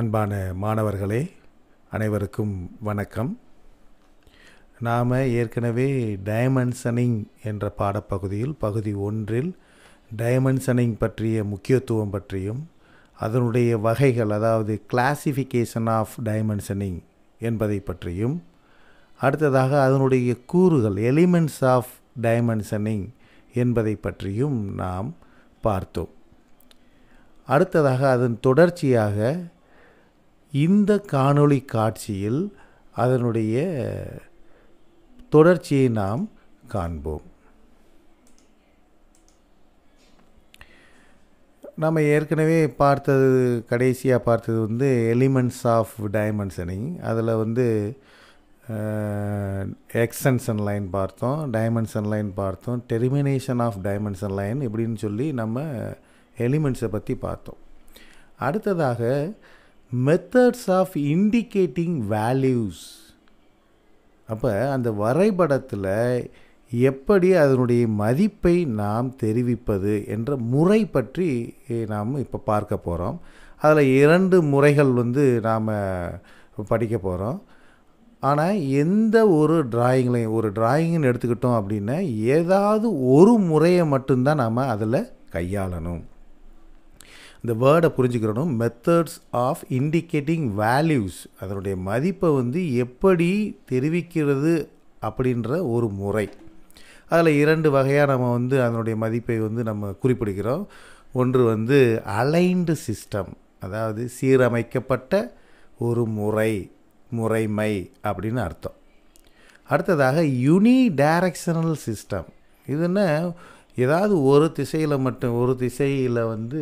அன்பான மாணவர்களே அனைவருக்கும் வணக்கம் நாம் ஏற்கனவே டைமென்ஷனிங் என்ற பாடப்பகுதியில் பகுதி ஒன்றில் டைமென்ஷனிங் பற்றிய முக்கியத்துவம் பற்றியும் அதனுடைய வகைகள் அதாவது கிளாசிஃபிகேஷன் ஆஃப் டைமென்ஷனிங் என்பதை பற்றியும் அடுத்ததாக அதனுடைய கூறுகள் எலிமெண்ட்ஸ் ஆஃப் டைமென்ஷனிங் என்பதை பற்றியும் நாம் பார்த்தோம் அடுத்ததாக அதன் தொடர்ச்சியாக இந்த காணொளி காட்சியில் அதனுடைய தொடர்ச்சியை நாம் காண்போம் நம்ம ஏற்கனவே பார்த்தது கடைசியாக பார்த்தது வந்து எலிமெண்ட்ஸ் ஆஃப் டைமென்ஷனிங் அதில் வந்து எக்ஸ்டென்ஷன் லைன் பார்த்தோம் டைமென்ஷன் லைன் பார்த்தோம் டெர்மினேஷன் ஆஃப் டைமென்ஷன் லைன் இப்படின்னு சொல்லி நம்ம எலிமெண்ட்ஸை பற்றி பார்த்தோம் அடுத்ததாக மெத்தட்ஸ் ஆஃப் இண்டிகேட்டிங் வேல்யூஸ் அப்போ அந்த வரைபடத்தில் எப்படி அதனுடைய மதிப்பை நாம் தெரிவிப்பது என்ற முறை பற்றி நாம் இப்போ பார்க்க போகிறோம் அதில் இரண்டு முறைகள் வந்து நாம் படிக்க போகிறோம் ஆனால் எந்த ஒரு டிராயிங்லையும் ஒரு டிராயிங்னு எடுத்துக்கிட்டோம் அப்படின்னா ஏதாவது ஒரு முறையை மட்டும்தான் நாம் அதில் கையாளணும் இந்த வேர்டை புரிஞ்சுக்கிறணும் மெத்தட்ஸ் ஆஃப் இண்டிகேட்டிங் வேல்யூஸ் அதனுடைய மதிப்பை வந்து எப்படி தெரிவிக்கிறது அப்படின்ற ஒரு முறை அதில் இரண்டு வகையாக நம்ம வந்து அதனுடைய மதிப்பை வந்து நம்ம குறிப்பிடுகிறோம் ஒன்று வந்து அலைன்டு சிஸ்டம் அதாவது சீரமைக்கப்பட்ட ஒரு முறை முறைமை அப்படின்னு அர்த்தம் அடுத்ததாக யுனி டைரக்ஷனல் சிஸ்டம் இதுன்னா ஏதாவது ஒரு திசையில் மட்டும் ஒரு திசையில் வந்து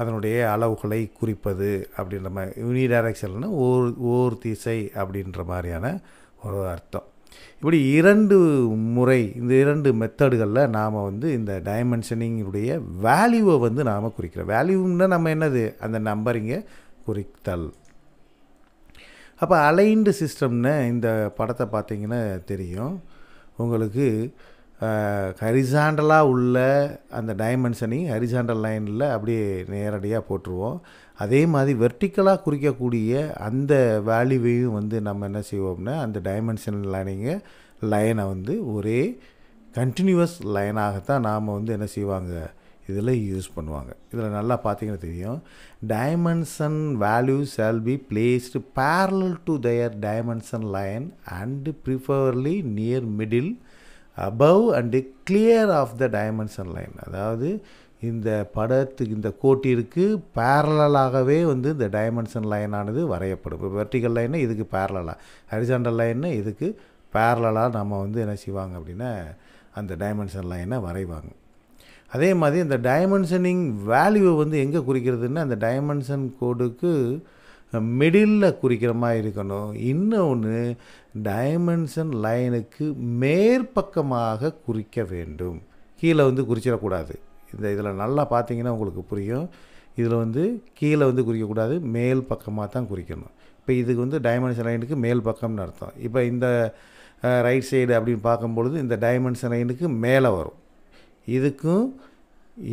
அதனுடைய அளவுகளை குறிப்பது அப்படின்ற மாதிரி யூனிடைரக்ஷனில் ஓர் ஓர் திசை அப்படின்ற மாதிரியான ஒரு அர்த்தம் இப்படி இரண்டு முறை இந்த இரண்டு மெத்தடுகளில் நாம் வந்து இந்த டைமென்ஷனிங்கினுடைய வேல்யூவை வந்து நாம் குறிக்கிறோம் வேல்யூன்னா நம்ம என்னது அந்த நம்பரிங்கை குறித்தல் அப்போ அலைன்டு சிஸ்டம்னு இந்த படத்தை பார்த்திங்கன்னா தெரியும் உங்களுக்கு ஹரிசாண்டலாக உள்ள அந்த டைமென்ஷனையும் ஹரிசாண்டல் லைனில் அப்படியே நேரடியாக போட்டுருவோம் அதே மாதிரி வெர்டிக்கலாக குறிக்கக்கூடிய அந்த வேல்யூவையும் வந்து நம்ம என்ன செய்வோம்னா அந்த டைமென்ஷன் லைனிங்க லைனை வந்து ஒரே கண்டினியூவஸ் லைனாகத்தான் நாம் வந்து என்ன செய்வாங்க இதில் யூஸ் பண்ணுவாங்க இதில் நல்லா பார்த்தீங்கன்னா தெரியும் dimension value shall be placed parallel to their dimension line and preferably near middle above and clear of the dimension line அதாவது இந்த படத்துக்கு இந்த கோட்டிற்கு பேரலாகவே வந்து இந்த டைமென்ஷன் லைனானது வரையப்படும் இப்போ வெர்டிக்கல் லைனை இதுக்கு பேரலாக ஹரிசாண்டல் லைன்னு இதுக்கு பேரலாக நம்ம வந்து என்ன செய்வாங்க அப்படின்னா அந்த டைமென்ஷன் லைனை வரைவாங்க அதே மாதிரி இந்த டைமென்ஷனிங் வேல்யூ வந்து எங்கே குறிக்கிறதுன்னா அந்த டைமென்ஷன் கோடுக்கு மிடில்ல குறிக்கிற மாதிரி இருக்கணும் இன்னொன்று டைமென்ஷன் லைனுக்கு மேற்பக்கமாக குறிக்க வேண்டும் கீழே வந்து குறிச்சிடக்கூடாது இந்த இதில் நல்லா பார்த்தீங்கன்னா உங்களுக்கு புரியும் இதில் வந்து கீழே வந்து குறிக்கக்கூடாது மேல் பக்கமாக தான் குறிக்கணும் இப்போ இதுக்கு வந்து டைமென்ஷன் லைனுக்கு மேல் பக்கம்னு அர்த்தம் இப்போ இந்த ரைட் சைடு அப்படின்னு பார்க்கும்பொழுது இந்த டைமென்ஷன் லைனுக்கு மேலே வரும் இதுக்கும்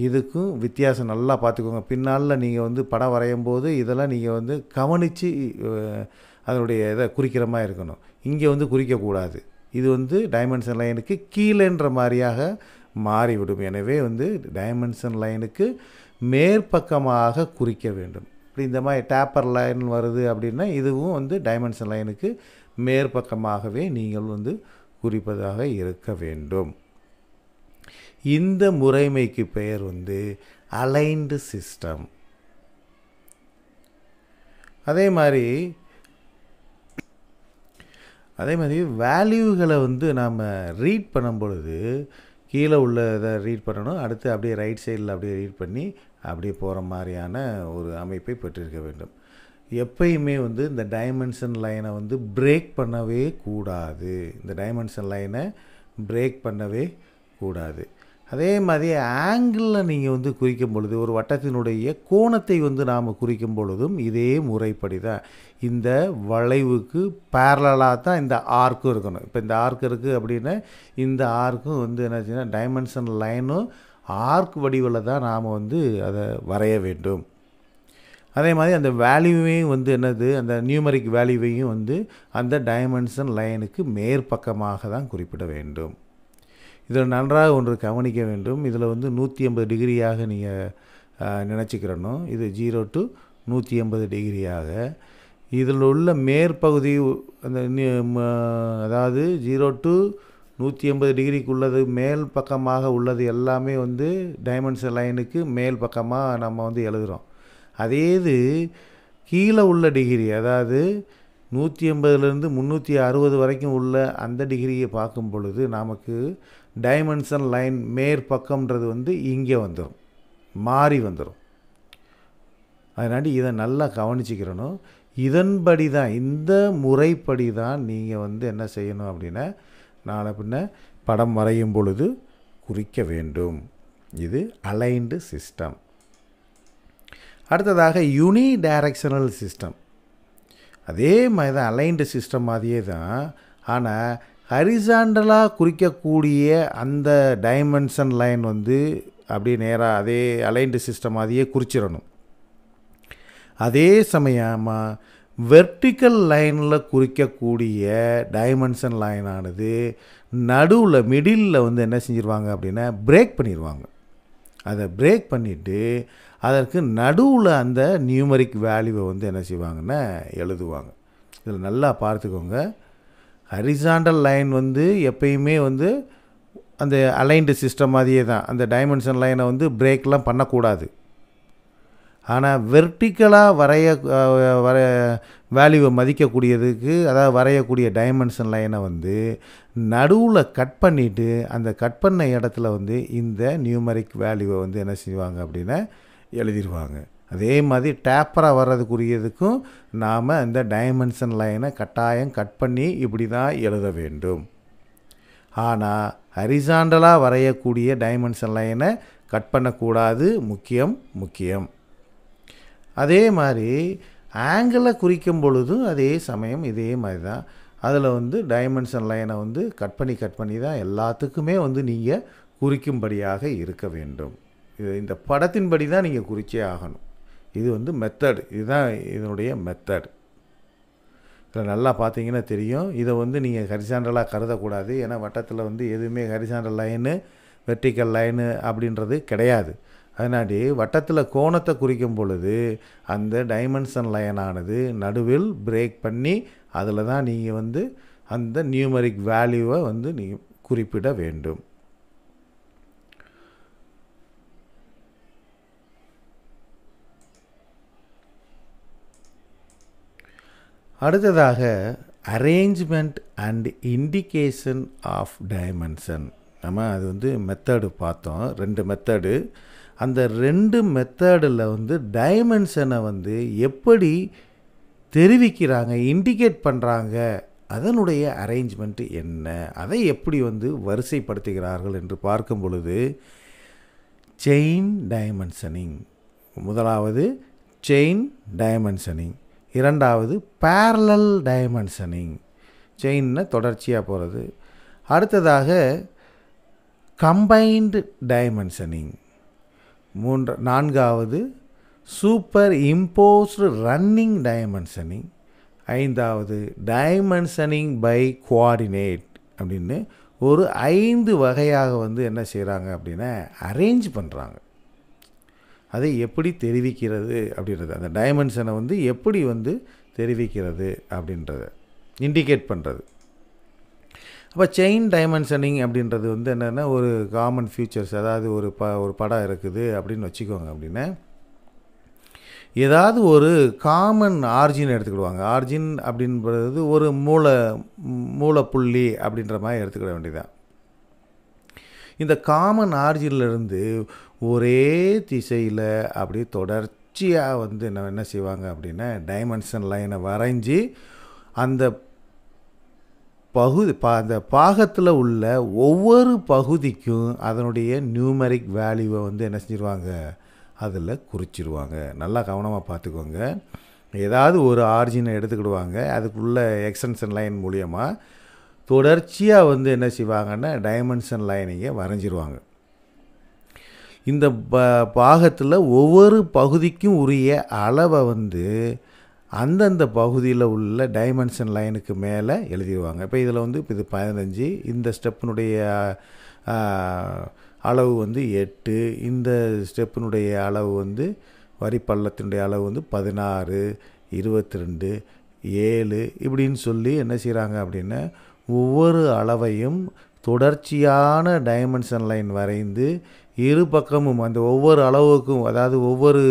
இதுக்கும் வித்தியாசம் நல்லா பார்த்துக்கோங்க பின்னால் நீங்கள் வந்து படம் வரையும் போது இதெல்லாம் நீங்கள் வந்து கவனித்து அதனுடைய இதை குறிக்கிற மாதிரி இருக்கணும் இங்கே வந்து குறிக்கக்கூடாது இது வந்து டைமென்ஷன் லைனுக்கு கீழேன்ற மாதிரியாக மாறிவிடும் எனவே வந்து டைமென்ஷன் லைனுக்கு மேற்பக்கமாக குறிக்க வேண்டும் இப்படி இந்த மாதிரி டேப்பர் லைன் வருது அப்படின்னா இதுவும் வந்து டைமென்ஷன் லைனுக்கு மேற்பக்கமாகவே நீங்கள் வந்து குறிப்பதாக இருக்க வேண்டும் இந்த முறைமைக்கு பெயர் வந்து அலைன்டு சிஸ்டம் அதே மாதிரி அதே மாதிரி வேல்யூகளை வந்து நாம் ரீட் பண்ணும் பொழுது கீழே உள்ள இதை ரீட் பண்ணணும் அடுத்து அப்படியே ரைட் சைடில் அப்படியே ரீட் பண்ணி அப்படியே போகிற மாதிரியான ஒரு அமைப்பை பெற்றிருக்க வேண்டும் எப்பயுமே வந்து இந்த டைமென்ஷன் லைனை வந்து பிரேக் பண்ணவே கூடாது இந்த டைமென்ஷன் லைனை பிரேக் பண்ணவே கூடாது அதே மாதிரி ஆங்கிளில் நீங்கள் வந்து குறிக்கும் பொழுது ஒரு வட்டத்தினுடைய கோணத்தை வந்து நாம் குறிக்கும் பொழுதும் இதே முறைப்படி தான் இந்த வளைவுக்கு பேரலாக தான் இந்த ஆர்க்கும் இருக்கணும் இப்போ இந்த ஆர்க் இருக்குது அப்படின்னா இந்த ஆர்க்கும் வந்து என்னாச்சுன்னா டைமென்ஷன் லைனும் ஆர்க் வடிவில் தான் நாம் வந்து அதை வரைய வேண்டும் அதே மாதிரி அந்த வேல்யூவையும் வந்து என்னது அந்த நியூமரிக் வேல்யூவையும் வந்து அந்த டைமென்ஷன் லைனுக்கு மேற்பக்கமாக தான் குறிப்பிட வேண்டும் இதில் நன்றாக ஒன்று கவனிக்க வேண்டும் இதில் வந்து நூற்றி ஐம்பது டிகிரியாக நீங்கள் நினச்சிக்கிறணும் இது ஜீரோ டு நூற்றி ஐம்பது டிகிரியாக இதில் உள்ள மேற்பகுதி அந்த அதாவது ஜீரோ டு நூற்றி எண்பது டிகிரிக்கு உள்ளது மேல் பக்கமாக உள்ளது எல்லாமே வந்து டைமண்ட்ஸ் லைனுக்கு மேல் பக்கமாக நம்ம வந்து எழுதுகிறோம் அதே இது கீழே உள்ள டிகிரி அதாவது நூற்றி எண்பதுலேருந்து முந்நூற்றி அறுபது வரைக்கும் உள்ள அந்த டிகிரியை பார்க்கும் பொழுது நமக்கு டைமென்ஷன் லைன் மேற்பக்கம்ன்றது வந்து இங்கே வந்துடும் மாறி வந்துடும் அதனால் இதை நல்லா கவனிச்சிக்கிறணும் இதன்படி தான் இந்த முறைப்படி தான் நீங்கள் வந்து என்ன செய்யணும் அப்படின்னா நாளை பின்ன படம் வரையும் பொழுது குறிக்க வேண்டும் இது அலைன்டு சிஸ்டம் அடுத்ததாக யூனி டைரக்ஷனல் சிஸ்டம் அதே மாதிரி தான் அலைன்டு சிஸ்டம் மாதிரியே தான் ஆனால் ஹரிசாண்டலாக குறிக்கக்கூடிய அந்த டைமென்ஷன் லைன் வந்து அப்படியே நேராக அதே அலைன்டு சிஸ்டம் அதையே குறிச்சிடணும் அதே சமயமாக வெர்டிக்கல் லைனில் குறிக்கக்கூடிய டைமென்ஷன் லைனானது நடுவில் மிடிலில் வந்து என்ன செஞ்சிருவாங்க அப்படின்னா பிரேக் பண்ணிடுவாங்க அதை பிரேக் பண்ணிவிட்டு அதற்கு நடுவில் அந்த நியூமரிக் வேல்யூவை வந்து என்ன செய்வாங்கன்னா எழுதுவாங்க இதில் நல்லா பார்த்துக்கோங்க ஹரிசாண்டல் லைன் வந்து எப்பயுமே வந்து அந்த அலைன்டு சிஸ்டம் மாதிரியே தான் அந்த டைமென்ஷன் லைனை வந்து பிரேக்லாம் பண்ணக்கூடாது ஆனால் வெர்டிக்கலாக வரைய வர வேல்யூவை மதிக்கக்கூடியதுக்கு அதாவது வரையக்கூடிய டைமென்ஷன் லைனை வந்து நடுவில் கட் பண்ணிவிட்டு அந்த கட் பண்ண இடத்துல வந்து இந்த நியூமரிக் வேல்யூவை வந்து என்ன செய்வாங்க அப்படின்னா எழுதிடுவாங்க அதே மாதிரி டேப்பராக வர்றதுக்குரியதுக்கும் நாம் இந்த டைமென்ஷன் லைனை கட்டாயம் கட் பண்ணி இப்படி தான் எழுத வேண்டும் ஆனால் ஹரிசாண்டலாக வரையக்கூடிய டைமென்ஷன் லைனை கட் பண்ணக்கூடாது முக்கியம் முக்கியம் அதே மாதிரி ஆங்கிளை குறிக்கும் பொழுதும் அதே சமயம் இதே மாதிரி தான் அதில் வந்து டைமென்ஷன் லைனை வந்து கட் பண்ணி கட் பண்ணி தான் எல்லாத்துக்குமே வந்து நீங்கள் குறிக்கும்படியாக இருக்க வேண்டும் இந்த படத்தின்படி தான் நீங்கள் குறிச்சே ஆகணும் இது வந்து மெத்தட் இதுதான் இதனுடைய மெத்தட் இதில் நல்லா பார்த்தீங்கன்னா தெரியும் இதை வந்து நீங்கள் ஹரிசாண்டலாக கருதக்கூடாது ஏன்னா வட்டத்தில் வந்து எதுவுமே ஹரிசாண்டல் லைனு வெர்டிக்கல் லைனு அப்படின்றது கிடையாது அதனாடி வட்டத்தில் கோணத்தை குறிக்கும் பொழுது அந்த டைமென்ஷன் லைனானது நடுவில் பிரேக் பண்ணி அதில் தான் நீங்கள் வந்து அந்த நியூமரிக் வேல்யூவை வந்து நீங்கள் குறிப்பிட வேண்டும் அடுத்ததாக arrangement and indication of dimension நம்ம அது வந்து மெத்தடு பார்த்தோம் ரெண்டு மெத்தடு அந்த ரெண்டு மெத்தடில் வந்து டைமென்ஷனை வந்து எப்படி தெரிவிக்கிறாங்க இண்டிகேட் பண்ணுறாங்க அதனுடைய அரேஞ்ச்மெண்ட்டு என்ன அதை எப்படி வந்து வரிசைப்படுத்துகிறார்கள் என்று பார்க்கும் பொழுது செயின் டைமென்ஷனிங் முதலாவது செயின் டைமென்ஷனிங் இரண்டாவது பேரலல் டைமென்ஷனிங் செயின்னு தொடர்ச்சியாக போகிறது அடுத்ததாக கம்பைன்டு டைமென்ஷனிங் மூன்று நான்காவது சூப்பர் இம்போஸ்டு ரன்னிங் டைமென்ஷனிங் ஐந்தாவது டைமென்ஷனிங் பை குவாடினேட் அப்படின்னு ஒரு ஐந்து வகையாக வந்து என்ன செய்கிறாங்க அப்படின்னா அரேஞ்ச் பண்ணுறாங்க அதை எப்படி தெரிவிக்கிறது அப்படின்றது அந்த டைமென்ஷனை வந்து எப்படி வந்து தெரிவிக்கிறது அப்படின்றத இண்டிகேட் பண்ணுறது அப்போ செயின் டைமென்ஷனிங் அப்படின்றது வந்து என்னென்னா ஒரு காமன் ஃபியூச்சர்ஸ் அதாவது ஒரு ப ஒரு படம் இருக்குது அப்படின்னு வச்சுக்கோங்க அப்படின்னா ஏதாவது ஒரு காமன் ஆர்ஜின் எடுத்துக்கிடுவாங்க ஆர்ஜின் அப்படின்றது ஒரு மூல மூலப்புள்ளி அப்படின்ற மாதிரி எடுத்துக்கிட வேண்டியதான் இந்த காமன் ஆர்ஜின்லேருந்து ஒரே திசையில் அப்படி தொடர்ச்சியாக வந்து என்ன என்ன செய்வாங்க அப்படின்னா டைமென்ஷன் லைனை வரைஞ்சி அந்த பகுதி பா அந்த பாகத்தில் உள்ள ஒவ்வொரு பகுதிக்கும் அதனுடைய நியூமரிக் வேல்யூவை வந்து என்ன செஞ்சிருவாங்க அதில் குறிச்சிருவாங்க நல்லா கவனமாக பார்த்துக்கோங்க ஏதாவது ஒரு ஆர்ஜினை எடுத்துக்கிடுவாங்க அதுக்குள்ளே எக்ஸ்டென்ஷன் லைன் மூலியமாக தொடர்ச்சியாக வந்து என்ன செய்வாங்கன்னா டைமென்ஷன் லைனையே வரைஞ்சிருவாங்க இந்த ப பாகத்தில் ஒவ்வொரு பகுதிக்கும் உரிய அளவை வந்து அந்தந்த பகுதியில் உள்ள டைமென்ஷன் லைனுக்கு மேலே எழுதிடுவாங்க இப்போ இதில் வந்து இப்போ இது பதினஞ்சு இந்த ஸ்டெப்பினுடைய அளவு வந்து எட்டு இந்த ஸ்டெப்பினுடைய அளவு வந்து வரி பள்ளத்தினுடைய அளவு வந்து பதினாறு இருபத்தி ரெண்டு ஏழு இப்படின்னு சொல்லி என்ன செய்கிறாங்க அப்படின்னா ஒவ்வொரு அளவையும் தொடர்ச்சியான டைமென்ஷன் லைன் வரைந்து இரு பக்கமும் அந்த ஒவ்வொரு அளவுக்கும் அதாவது ஒவ்வொரு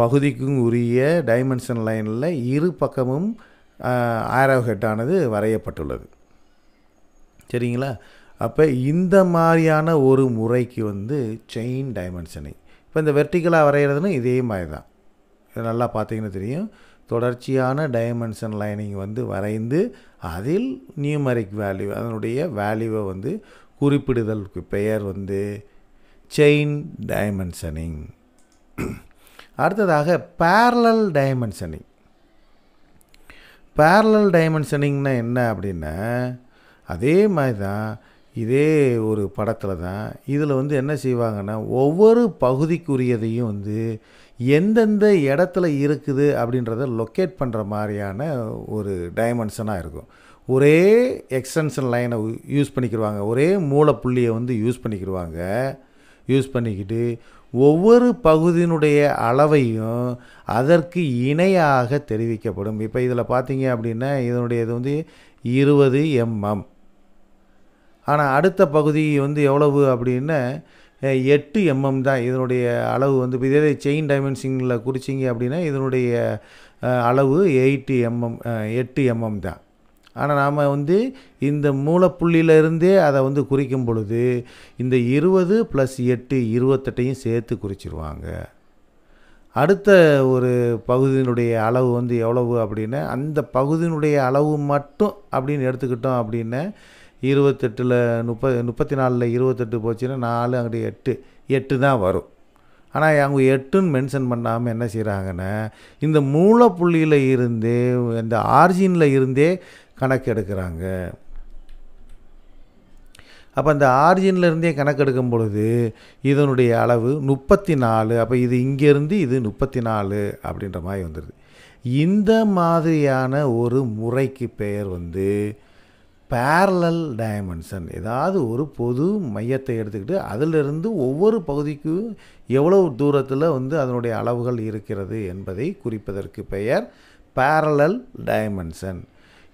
பகுதிக்கும் உரிய டைமென்ஷன் லைனில் இரு பக்கமும் ஹெட்டானது வரையப்பட்டுள்ளது சரிங்களா அப்போ இந்த மாதிரியான ஒரு முறைக்கு வந்து செயின் டைமென்ஷனை இப்போ இந்த வெர்டிக்கலாக வரைகிறதுன்னு இதே மாதிரி தான் நல்லா பார்த்தீங்கன்னா தெரியும் தொடர்ச்சியான டைமென்ஷன் லைனிங் வந்து வரைந்து அதில் நியூமரிக் வேல்யூ அதனுடைய வேல்யூவை வந்து குறிப்பிடுதல் பெயர் வந்து செயின் டைமென்ஷனிங் அடுத்ததாக பேரலல் டைமென்ஷனிங் பேரலல் டைமென்ஷனிங்னா என்ன அப்படின்னா அதே மாதிரி தான் இதே ஒரு படத்தில் தான் இதில் வந்து என்ன செய்வாங்கன்னா ஒவ்வொரு பகுதிக்குரியதையும் வந்து எந்தெந்த இடத்துல இருக்குது அப்படின்றத லொக்கேட் பண்ணுற மாதிரியான ஒரு டைமென்ஷனாக இருக்கும் ஒரே எக்ஸ்டென்ஷன் லைனை யூஸ் பண்ணிக்கிடுவாங்க ஒரே மூலப்புள்ளியை வந்து யூஸ் பண்ணிக்கிடுவாங்க யூஸ் பண்ணிக்கிட்டு ஒவ்வொரு பகுதியினுடைய அளவையும் அதற்கு இணையாக தெரிவிக்கப்படும் இப்போ இதில் பார்த்தீங்க அப்படின்னா இதனுடைய இது வந்து இருபது எம்எம் ஆனால் அடுத்த பகுதி வந்து எவ்வளவு அப்படின்னா எட்டு எம்எம் தான் இதனுடைய அளவு வந்து இதே செயின் டைமென்ஷனில் குறிச்சிங்க அப்படின்னா இதனுடைய அளவு எயிட்டு எம்எம் எட்டு எம்எம் தான் ஆனால் நாம் வந்து இந்த மூலப்புள்ளியிலிருந்தே அதை வந்து குறிக்கும் பொழுது இந்த இருபது ப்ளஸ் எட்டு இருபத்தெட்டையும் சேர்த்து குறிச்சிருவாங்க அடுத்த ஒரு பகுதியினுடைய அளவு வந்து எவ்வளவு அப்படின்னா அந்த பகுதியினுடைய அளவு மட்டும் அப்படின்னு எடுத்துக்கிட்டோம் அப்படின்னா இருபத்தெட்டில் முப்ப முப்பத்தி நாலில் இருபத்தெட்டு போச்சுன்னா நாலு அங்கே எட்டு எட்டு தான் வரும் ஆனால் அவங்க எட்டுன்னு மென்ஷன் பண்ணாமல் என்ன செய்கிறாங்கன்னா இந்த மூலப்புள்ளியில் இருந்து இந்த ஆர்ஜினில் இருந்தே கணக்கு எடுக்கிறாங்க அப்போ அந்த ஆரிஜின்லேருந்தே எடுக்கும் பொழுது இதனுடைய அளவு முப்பத்தி நாலு அப்போ இது இங்கேருந்து இது முப்பத்தி நாலு அப்படின்ற மாதிரி வந்துடுது இந்த மாதிரியான ஒரு முறைக்கு பெயர் வந்து பேரலல் டைமென்ஷன் ஏதாவது ஒரு பொது மையத்தை எடுத்துக்கிட்டு அதிலிருந்து ஒவ்வொரு பகுதிக்கும் எவ்வளவு தூரத்தில் வந்து அதனுடைய அளவுகள் இருக்கிறது என்பதை குறிப்பதற்கு பெயர் பேரலல் டைமென்ஷன்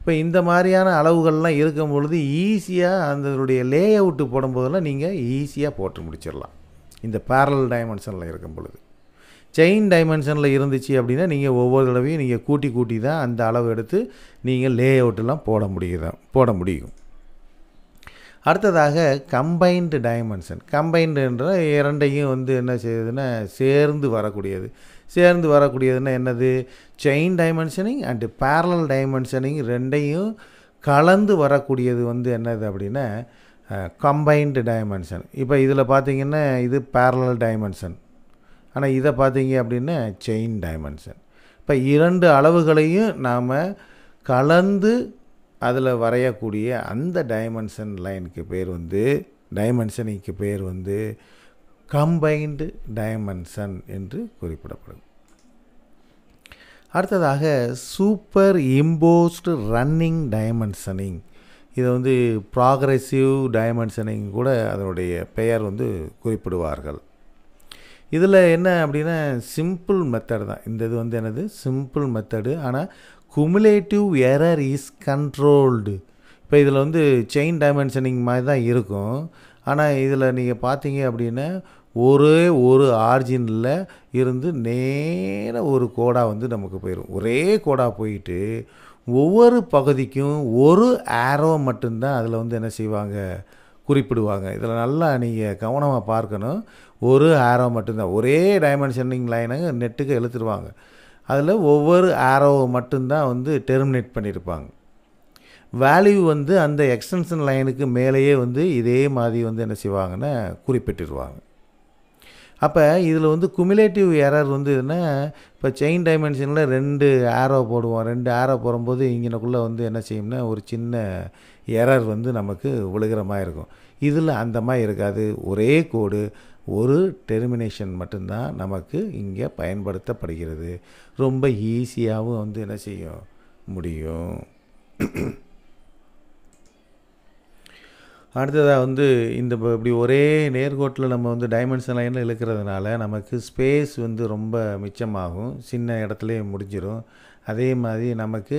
இப்போ இந்த மாதிரியான அளவுகள்லாம் இருக்கும் பொழுது ஈஸியாக அதனுடைய லே அவுட்டு போடும்போதெல்லாம் நீங்கள் ஈஸியாக போட்டு முடிச்சிடலாம் இந்த பேரல் டைமென்ஷனில் இருக்கும் பொழுது செயின் டைமென்ஷனில் இருந்துச்சு அப்படின்னா நீங்கள் ஒவ்வொரு தடவையும் நீங்கள் கூட்டி கூட்டி தான் அந்த அளவு எடுத்து நீங்கள் லே அவுட்டெல்லாம் போட முடியுதா போட முடியும் அடுத்ததாக கம்பைன்டு டைமென்ஷன் கம்பைன்டுன்ற இரண்டையும் வந்து என்ன செய்யுதுன்னா சேர்ந்து வரக்கூடியது சேர்ந்து வரக்கூடியதுன்னா என்னது chain dimensioning and parallel dimensioning ரெண்டையும் கலந்து வரக்கூடியது வந்து என்னது அப்படின்னா கம்பைன்டு டைமென்ஷன் இப்போ இதில் பார்த்திங்கன்னா இது பேரலல் டைமென்ஷன் ஆனால் இதை பார்த்தீங்க அப்படின்னா செயின் டைமென்ஷன் இப்போ இரண்டு அளவுகளையும் நாம் கலந்து அதில் வரையக்கூடிய அந்த டைமென்ஷன் லைனுக்கு பேர் வந்து டைமென்ஷனிக்கு பேர் வந்து கம்பைன்டு டைமென்ஷன் என்று குறிப்பிடப்படும் அடுத்ததாக சூப்பர் இம்போஸ்டு ரன்னிங் டைமென்ஷனிங் இதை வந்து ப்ராக்ரெசிவ் டைமென்ஷனிங் கூட அதனுடைய பெயர் வந்து குறிப்பிடுவார்கள் இதில் என்ன அப்படின்னா சிம்பிள் மெத்தடு தான் இந்த இது வந்து என்னது சிம்பிள் மெத்தடு ஆனால் குமுலேட்டிவ் எரர் இஸ் கண்ட்ரோல்டு இப்போ இதில் வந்து செயின் டைமென்ஷனிங் மாதிரி தான் இருக்கும் ஆனால் இதில் நீங்கள் பார்த்தீங்க அப்படின்னா ஒரே ஒரு ஆர்ஜினில் இருந்து நேர ஒரு கோடா வந்து நமக்கு போயிடும் ஒரே கோடா போயிட்டு ஒவ்வொரு பகுதிக்கும் ஒரு ஆரோ மட்டும்தான் அதில் வந்து என்ன செய்வாங்க குறிப்பிடுவாங்க இதில் நல்லா நீங்கள் கவனமாக பார்க்கணும் ஒரு ஆரோ மட்டும்தான் ஒரே டைமென்ஷனிங் லைனாக நெட்டுக்கு எழுத்துருவாங்க அதில் ஒவ்வொரு ஆரோவை மட்டும்தான் வந்து டெர்மினேட் பண்ணியிருப்பாங்க வேல்யூ வந்து அந்த எக்ஸ்டென்ஷன் லைனுக்கு மேலேயே வந்து இதே மாதிரி வந்து என்ன செய்வாங்கன்னா குறிப்பிட்டிருவாங்க அப்போ இதில் வந்து குமிலேட்டிவ் எரர் வந்து என்ன இப்போ செயின் டைமென்ஷனில் ரெண்டு ஆரோ போடுவோம் ரெண்டு ஆரோ போடும்போது இங்கனக்குள்ளே வந்து என்ன செய்யும்னா ஒரு சின்ன எரர் வந்து நமக்கு விழுகிற மாதிரி இருக்கும் இதில் அந்த மாதிரி இருக்காது ஒரே கோடு ஒரு டெர்மினேஷன் மட்டும்தான் நமக்கு இங்கே பயன்படுத்தப்படுகிறது ரொம்ப ஈஸியாகவும் வந்து என்ன செய்யும் முடியும் அடுத்ததாக வந்து இந்த இப்படி ஒரே நேர்கோட்டில் நம்ம வந்து டைமென்ஷன் லைனில் இழுக்கிறதுனால நமக்கு ஸ்பேஸ் வந்து ரொம்ப மிச்சமாகும் சின்ன இடத்துலையே முடிஞ்சிடும் அதே மாதிரி நமக்கு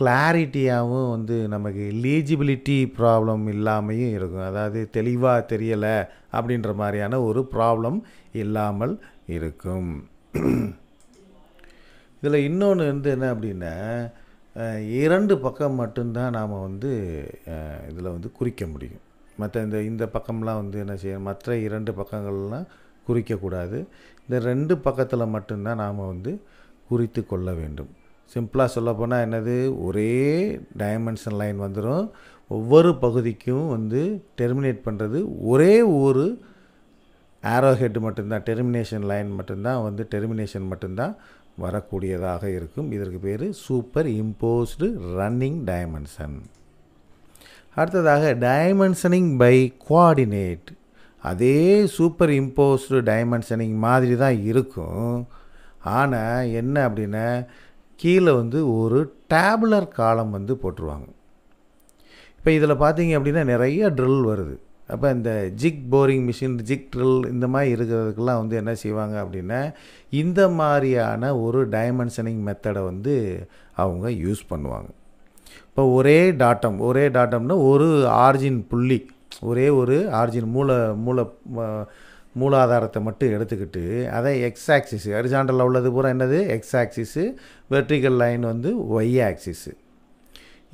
கிளாரிட்டியாகவும் வந்து நமக்கு எலிஜிபிலிட்டி ப்ராப்ளம் இல்லாமையும் இருக்கும் அதாவது தெளிவாக தெரியலை அப்படின்ற மாதிரியான ஒரு ப்ராப்ளம் இல்லாமல் இருக்கும் இதில் இன்னொன்று வந்து என்ன அப்படின்னா இரண்டு பக்கம் மட்டும்தான் நாம் வந்து இதில் வந்து குறிக்க முடியும் மற்ற இந்த இந்த பக்கம்லாம் வந்து என்ன செய்யணும் மற்ற இரண்டு பக்கங்கள்லாம் குறிக்கக்கூடாது இந்த ரெண்டு பக்கத்தில் மட்டும்தான் நாம் வந்து குறித்து கொள்ள வேண்டும் சிம்பிளாக சொல்லப்போனால் என்னது ஒரே டைமென்ஷன் லைன் வந்துடும் ஒவ்வொரு பகுதிக்கும் வந்து டெர்மினேட் பண்ணுறது ஒரே ஒரு ஆரோ ஹெட் மட்டும்தான் டெர்மினேஷன் லைன் மட்டும்தான் வந்து டெர்மினேஷன் மட்டும்தான் வரக்கூடியதாக இருக்கும் இதற்கு பேர் சூப்பர் இம்போஸ்டு ரன்னிங் டைமென்ஷன் அடுத்ததாக டைமென்ஷனிங் பை குவாடினேட் அதே சூப்பர் இம்போஸ்டு டைமென்ஷனிங் மாதிரி தான் இருக்கும் ஆனால் என்ன அப்படின்னா கீழே வந்து ஒரு டேபுலர் காலம் வந்து போட்டுருவாங்க இப்போ இதில் பார்த்தீங்க அப்படின்னா நிறைய ட்ரில் வருது அப்போ இந்த jig boring machine jig drill இந்த மாதிரி இருக்கிறதுக்கெல்லாம் வந்து என்ன செய்வாங்க அப்படின்னா இந்த மாதிரியான ஒரு டைமென்ஷனிங் மெத்தடை வந்து அவங்க யூஸ் பண்ணுவாங்க இப்போ ஒரே டாட்டம் ஒரே டாட்டம்னா ஒரு ஆர்ஜின் புள்ளி ஒரே ஒரு ஆர்ஜின் மூல மூல மூலாதாரத்தை மட்டும் எடுத்துக்கிட்டு அதை எக்ஸ் ஆக்சிஸ் ஹரிசாண்டலில் உள்ளது பூரா என்னது எக்ஸ் ஆக்சிஸு வெர்டிக்கல் லைன் வந்து ஒய் ஆக்சிஸு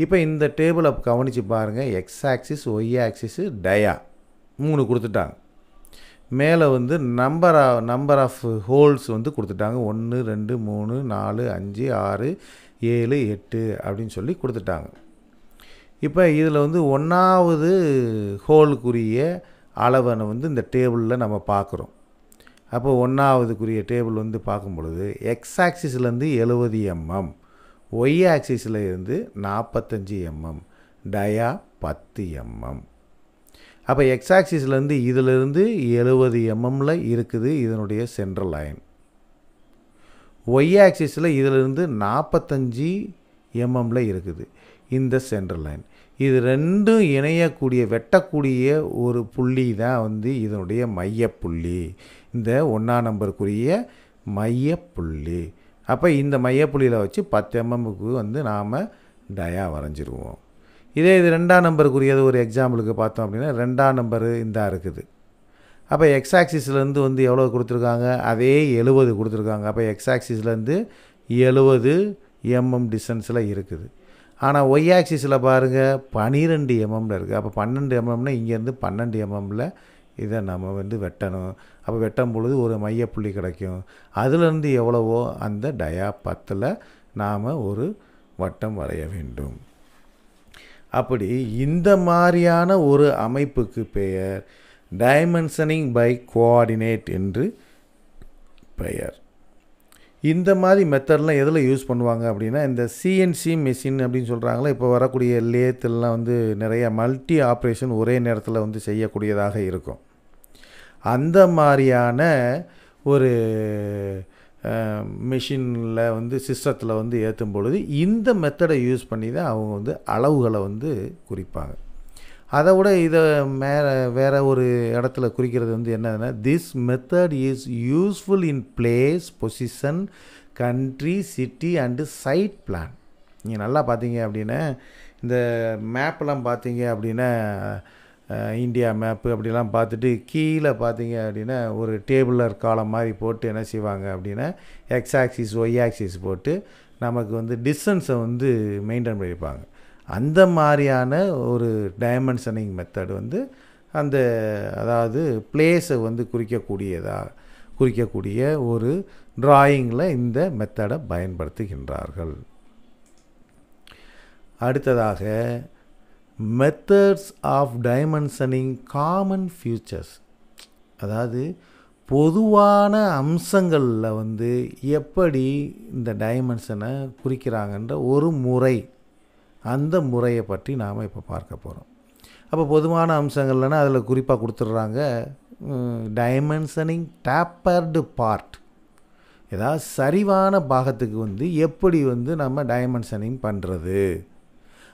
இப்போ இந்த டேபிளை கவனித்து பாருங்கள் X axis Y axis dia மூணு கொடுத்துட்டாங்க மேலே வந்து நம்பர் ஆ நம்பர் ஆஃப் ஹோல்ஸ் வந்து கொடுத்துட்டாங்க ஒன்று ரெண்டு மூணு நாலு அஞ்சு ஆறு ஏழு எட்டு அப்படின்னு சொல்லி கொடுத்துட்டாங்க இப்போ இதில் வந்து ஒன்றாவது ஹோலுக்குரிய அளவனை வந்து இந்த டேபிளில் நம்ம பார்க்குறோம் அப்போ ஒன்றாவதுக்குரிய டேபிள் வந்து பார்க்கும் பொழுது எக்ஸ் ஆக்சிஸ்லேருந்து எழுபது எம்எம் ஒய் ஆக்சிஸில் இருந்து நாற்பத்தஞ்சு எம்எம் டயா பத்து எம்எம் அப்போ எக்ஸ் ஆக்சிஸ்லேருந்து இதிலிருந்து எழுபது எம்எம்மில் இருக்குது இதனுடைய சென்ட்ரல் லைன் ஒய் ஆக்சிஸில் இதிலிருந்து நாற்பத்தஞ்சு எம்எம்மில் இருக்குது இந்த சென்ட்ரல் லைன் இது ரெண்டும் இணையக்கூடிய வெட்டக்கூடிய ஒரு புள்ளி தான் வந்து இதனுடைய மையப்புள்ளி இந்த ஒன்றா நம்பருக்குரிய மையப்புள்ளி அப்போ இந்த மையப்புள்ளியில் வச்சு பத்து எம்எம்முக்கு வந்து நாம் டயா வரைஞ்சிருவோம் இதே இது ரெண்டாம் நம்பருக்குரியது ஒரு எக்ஸாம்பிளுக்கு பார்த்தோம் அப்படின்னா ரெண்டாம் நம்பரு இதாக இருக்குது அப்போ எக்ஸாக்சிஸ்லேருந்து வந்து எவ்வளோ கொடுத்துருக்காங்க அதே எழுபது கொடுத்துருக்காங்க அப்போ எக்ஸாக்சிஸ்லேருந்து எழுவது எழுபது எம்எம் டிஸ்டன்ஸில் இருக்குது ஆனால் ஒய் ஆக்சிஸில் பாருங்கள் பனிரெண்டு எம்எம்மில் இருக்குது அப்போ பன்னெண்டு எம்எம்னா இங்கேருந்து பன்னெண்டு எம்எம்மில் இதை நம்ம வந்து வெட்டணும் அப்போ வெட்டும் பொழுது ஒரு மையப்புள்ளி கிடைக்கும் அதுலேருந்து எவ்வளவோ அந்த டயா பத்தில் நாம் ஒரு வட்டம் வரைய வேண்டும் அப்படி இந்த மாதிரியான ஒரு அமைப்புக்கு பெயர் டைமென்ஷனிங் பை கோஆர்டினேட் என்று பெயர் இந்த மாதிரி மெத்தட்லாம் எதில் யூஸ் பண்ணுவாங்க அப்படின்னா இந்த சிஎன்சி மிஷின் அப்படின்னு சொல்கிறாங்களே இப்போ வரக்கூடிய லேத்தெல்லாம் வந்து நிறைய மல்டி ஆப்ரேஷன் ஒரே நேரத்தில் வந்து செய்யக்கூடியதாக இருக்கும் அந்த மாதிரியான ஒரு மிஷினில் வந்து சிஸ்டத்தில் வந்து ஏற்றும் பொழுது இந்த மெத்தடை யூஸ் பண்ணி தான் அவங்க வந்து அளவுகளை வந்து குறிப்பாங்க அதை விட இதை மேலே வேறு ஒரு இடத்துல குறிக்கிறது வந்து என்னதுன்னா this method is useful in place position country city and site plan நீங்கள் நல்லா பார்த்தீங்க அப்படின்னா இந்த மேப்பெல்லாம் பார்த்தீங்க அப்படின்னா இந்தியா மேப்பு அப்படிலாம் பார்த்துட்டு கீழே பார்த்தீங்க அப்படின்னா ஒரு டேபிளர் காலம் மாதிரி போட்டு என்ன செய்வாங்க அப்படின்னா எக்ஸ் ஆக்சிஸ் ஒய் ஆக்சிஸ் போட்டு நமக்கு வந்து டிஸ்டன்ஸை வந்து மெயின்டைன் பண்ணியிருப்பாங்க அந்த மாதிரியான ஒரு டைமென்ஷனிங் மெத்தட் வந்து அந்த அதாவது பிளேஸை வந்து குறிக்கக்கூடியதாக குறிக்கக்கூடிய ஒரு டிராயிங்கில் இந்த மெத்தடை பயன்படுத்துகின்றார்கள் அடுத்ததாக methods of dimensioning common features அதாவது பொதுவான அம்சங்களில் வந்து எப்படி இந்த டைமென்ஷனை குறிக்கிறாங்கன்ற ஒரு முறை அந்த முறையை பற்றி நாம் இப்போ பார்க்க போகிறோம் அப்போ பொதுவான அம்சங்கள்லனா அதில் குறிப்பாக கொடுத்துட்றாங்க டைமென்ஷனிங் டேப்பர்டு பார்ட் ஏதாவது சரிவான பாகத்துக்கு வந்து எப்படி வந்து நம்ம டைமென்ஷனிங் பண்ணுறது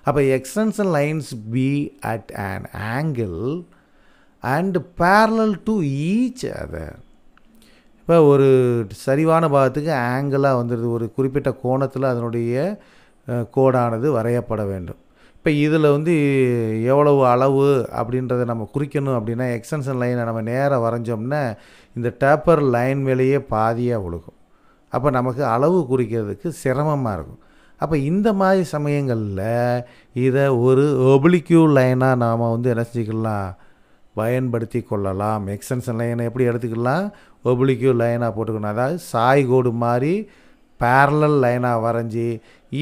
அப்போ extension lines be at an angle and parallel to each other இப்போ ஒரு சரிவான பாகத்துக்கு ஆங்கிளாக வந்துடுது ஒரு குறிப்பிட்ட கோணத்தில் அதனுடைய கோடானது வரையப்பட வேண்டும் இப்போ இதில் வந்து எவ்வளவு அளவு அப்படின்றத நம்ம குறிக்கணும் அப்படின்னா எக்ஸ்டென்ஷன் லைனை நம்ம நேராக வரைஞ்சோம்னா இந்த டேப்பர் லைன் மேலேயே பாதியாக ஒழுகும் அப்போ நமக்கு அளவு குறிக்கிறதுக்கு சிரமமாக இருக்கும் அப்போ இந்த மாதிரி சமயங்களில் இதை ஒரு ஒபிலிக்யூ லைனாக நாம் வந்து என்ன செஞ்சுக்கலாம் பயன்படுத்தி கொள்ளலாம் எக்ஸ்டென்ஷன் லைனை எப்படி எடுத்துக்கலாம் ஒபிலிக்யூ லைனாக போட்டுக்கணும் அதாவது சாய் கோடு மாதிரி பேரலல் லைனாக வரைஞ்சி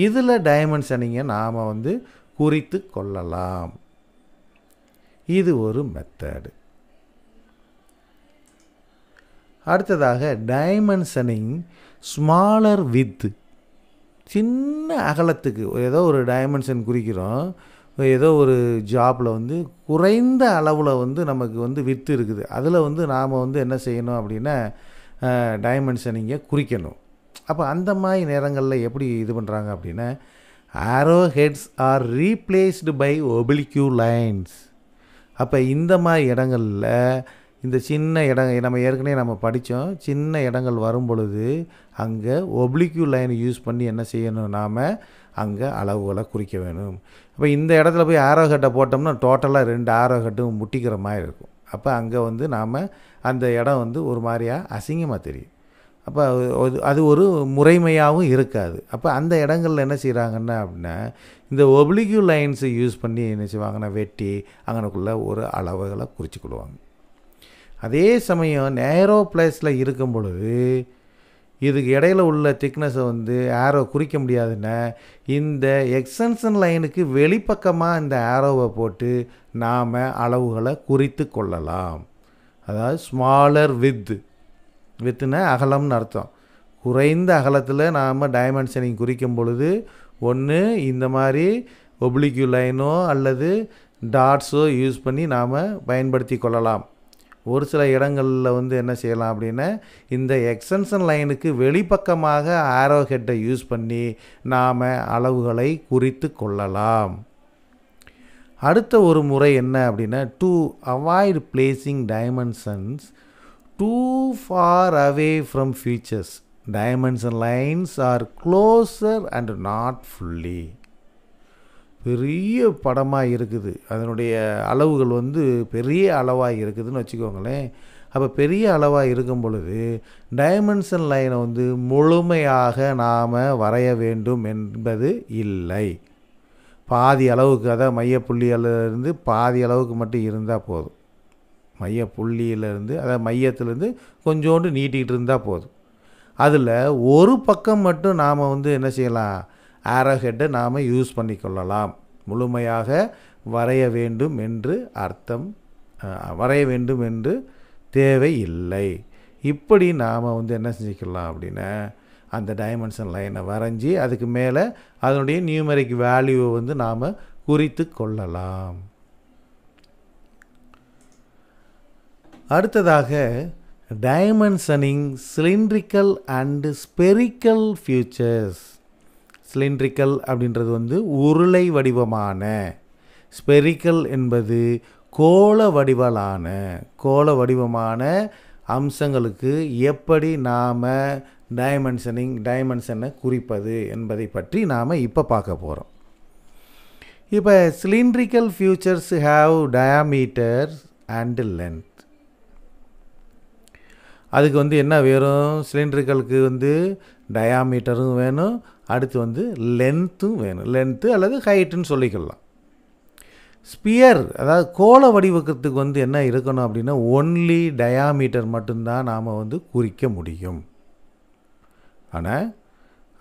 இதில் டைமென்ஷனிங்கை நாம் வந்து குறித்து கொள்ளலாம் இது ஒரு மெத்தடு அடுத்ததாக டைமென்ஷனிங் ஸ்மாலர் வித்து சின்ன அகலத்துக்கு ஏதோ ஒரு டைமென்ஷன் குறிக்கிறோம் ஏதோ ஒரு ஜாப்பில் வந்து குறைந்த அளவில் வந்து நமக்கு வந்து வித்து இருக்குது அதில் வந்து நாம் வந்து என்ன செய்யணும் அப்படின்னா டைமென்ஷனிங்கை குறிக்கணும் அப்போ அந்த மாதிரி நேரங்களில் எப்படி இது பண்ணுறாங்க அப்படின்னா arrow heads are replaced by oblique lines அப்போ இந்த மாதிரி இடங்களில் இந்த சின்ன இடம் நம்ம ஏற்கனவே நம்ம படித்தோம் சின்ன இடங்கள் வரும் பொழுது அங்கே ஒப்ளிக்யூ லைனை யூஸ் பண்ணி என்ன செய்யணும் நாம் அங்கே அளவுகளை குறிக்க வேணும் அப்போ இந்த இடத்துல போய் ஆரோ கட்டை போட்டோம்னா டோட்டலாக ரெண்டு ஆரோ கட்டும் முட்டிக்கிற மாதிரி இருக்கும் அப்போ அங்கே வந்து நாம் அந்த இடம் வந்து ஒரு மாதிரியாக அசிங்கமாக தெரியும் அப்போ அது ஒரு முறைமையாகவும் இருக்காது அப்போ அந்த இடங்களில் என்ன செய்கிறாங்கன்னா அப்படின்னா இந்த ஒப்ளிக்யூ லைன்ஸை யூஸ் பண்ணி என்ன செய்வாங்கன்னா வெட்டி அங்கனுக்குள்ள ஒரு அளவுகளை குறிச்சிக்கொள்வாங்க அதே சமயம் நேரோ பிளேஸில் இருக்கும் பொழுது இதுக்கு இடையில் உள்ள திக்னஸை வந்து ஆரோ குறிக்க முடியாதுன்னா இந்த எக்ஸ்டென்ஷன் லைனுக்கு வெளிப்பக்கமாக இந்த ஆரோவை போட்டு நாம் அளவுகளை குறித்து கொள்ளலாம் அதாவது ஸ்மாலர் வித்து வித்துனா அகலம்னு அர்த்தம் குறைந்த அகலத்தில் நாம் டைமென்ஷனிங் குறிக்கும் பொழுது ஒன்று இந்த மாதிரி ஒப்ளிக்யூ லைனோ அல்லது டாட்ஸோ யூஸ் பண்ணி நாம் பயன்படுத்தி கொள்ளலாம் ஒரு சில இடங்களில் வந்து என்ன செய்யலாம் அப்படின்னா இந்த எக்ஸ்டென்ஷன் லைனுக்கு வெளிப்பக்கமாக ஆரோ ஹெட்டை யூஸ் பண்ணி நாம் அளவுகளை குறித்து கொள்ளலாம் அடுத்த ஒரு முறை என்ன அப்படின்னா to avoid placing dimensions too far away from features. Diamonds and lines are closer and not fully. பெரிய படமாக இருக்குது அதனுடைய அளவுகள் வந்து பெரிய அளவாக இருக்குதுன்னு வச்சுக்கோங்களேன் அப்போ பெரிய அளவாக இருக்கும் பொழுது டைமென்ஷன் லைனை வந்து முழுமையாக நாம் வரைய வேண்டும் என்பது இல்லை பாதி அளவுக்கு அதான் மையப்புள்ளியிலிருந்து பாதி அளவுக்கு மட்டும் இருந்தால் போதும் மைய புள்ளியிலேருந்து அதாவது மையத்துலேருந்து கொஞ்சோண்டு நீட்டிகிட்டு இருந்தால் போதும் அதில் ஒரு பக்கம் மட்டும் நாம் வந்து என்ன செய்யலாம் ஆரோஹெட்டை நாம் யூஸ் பண்ணிக்கொள்ளலாம் முழுமையாக வரைய வேண்டும் என்று அர்த்தம் வரைய வேண்டும் என்று தேவை இல்லை இப்படி நாம் வந்து என்ன செஞ்சுக்கலாம் அப்படின்னா அந்த டைமென்ஷன் லைனை வரைஞ்சி அதுக்கு மேலே அதனுடைய நியூமரிக் வேல்யூவை வந்து நாம் குறித்து கொள்ளலாம் அடுத்ததாக dimensioning cylindrical and spherical features cylindrical அப்படின்றது வந்து உருளை வடிவமான ஸ்பெரிக்கல் என்பது கோள வடிவலான கோள வடிவமான அம்சங்களுக்கு எப்படி நாம் டைமென்ஷனிங் டைமென்ஷனை குறிப்பது என்பதை பற்றி நாம் இப்போ பார்க்க போகிறோம் இப்போ cylindrical features have diameter and length அதுக்கு வந்து என்ன வேணும் சிலிண்டர்களுக்கு வந்து டயாமீட்டரும் வேணும் அடுத்து வந்து லென்த்தும் வேணும் லென்த்து அல்லது ஹைட்டுன்னு சொல்லிக்கலாம் ஸ்பியர் அதாவது கோள வடிவக்கிறதுக்கு வந்து என்ன இருக்கணும் அப்படின்னா ஒன்லி டயாமீட்டர் மட்டும்தான் நாம் வந்து குறிக்க முடியும் ஆனால்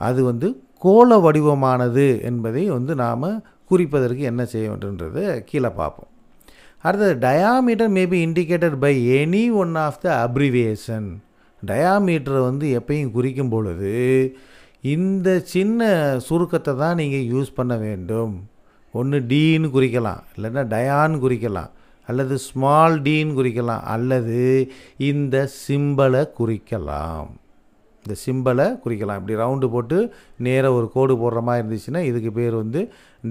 அது வந்து கோள வடிவமானது என்பதை வந்து நாம் குறிப்பதற்கு என்ன செய்ய வேண்டும்ன்றது கீழே பார்ப்போம் அடுத்தது diameter maybe indicated by any one of the abbreviation டயாமீட்டரை வந்து எப்பயும் குறிக்கும் பொழுது இந்த சின்ன சுருக்கத்தை தான் நீங்கள் யூஸ் பண்ண வேண்டும் ஒன்று டீன்னு குறிக்கலாம் இல்லைன்னா டயான்னு குறிக்கலாம் அல்லது ஸ்மால் டீன்னு குறிக்கலாம் அல்லது இந்த சிம்பலை குறிக்கலாம் இந்த சிம்பலை குறிக்கலாம் இப்படி ரவுண்டு போட்டு நேராக ஒரு கோடு போடுற மாதிரி இருந்துச்சுன்னா இதுக்கு பேர் வந்து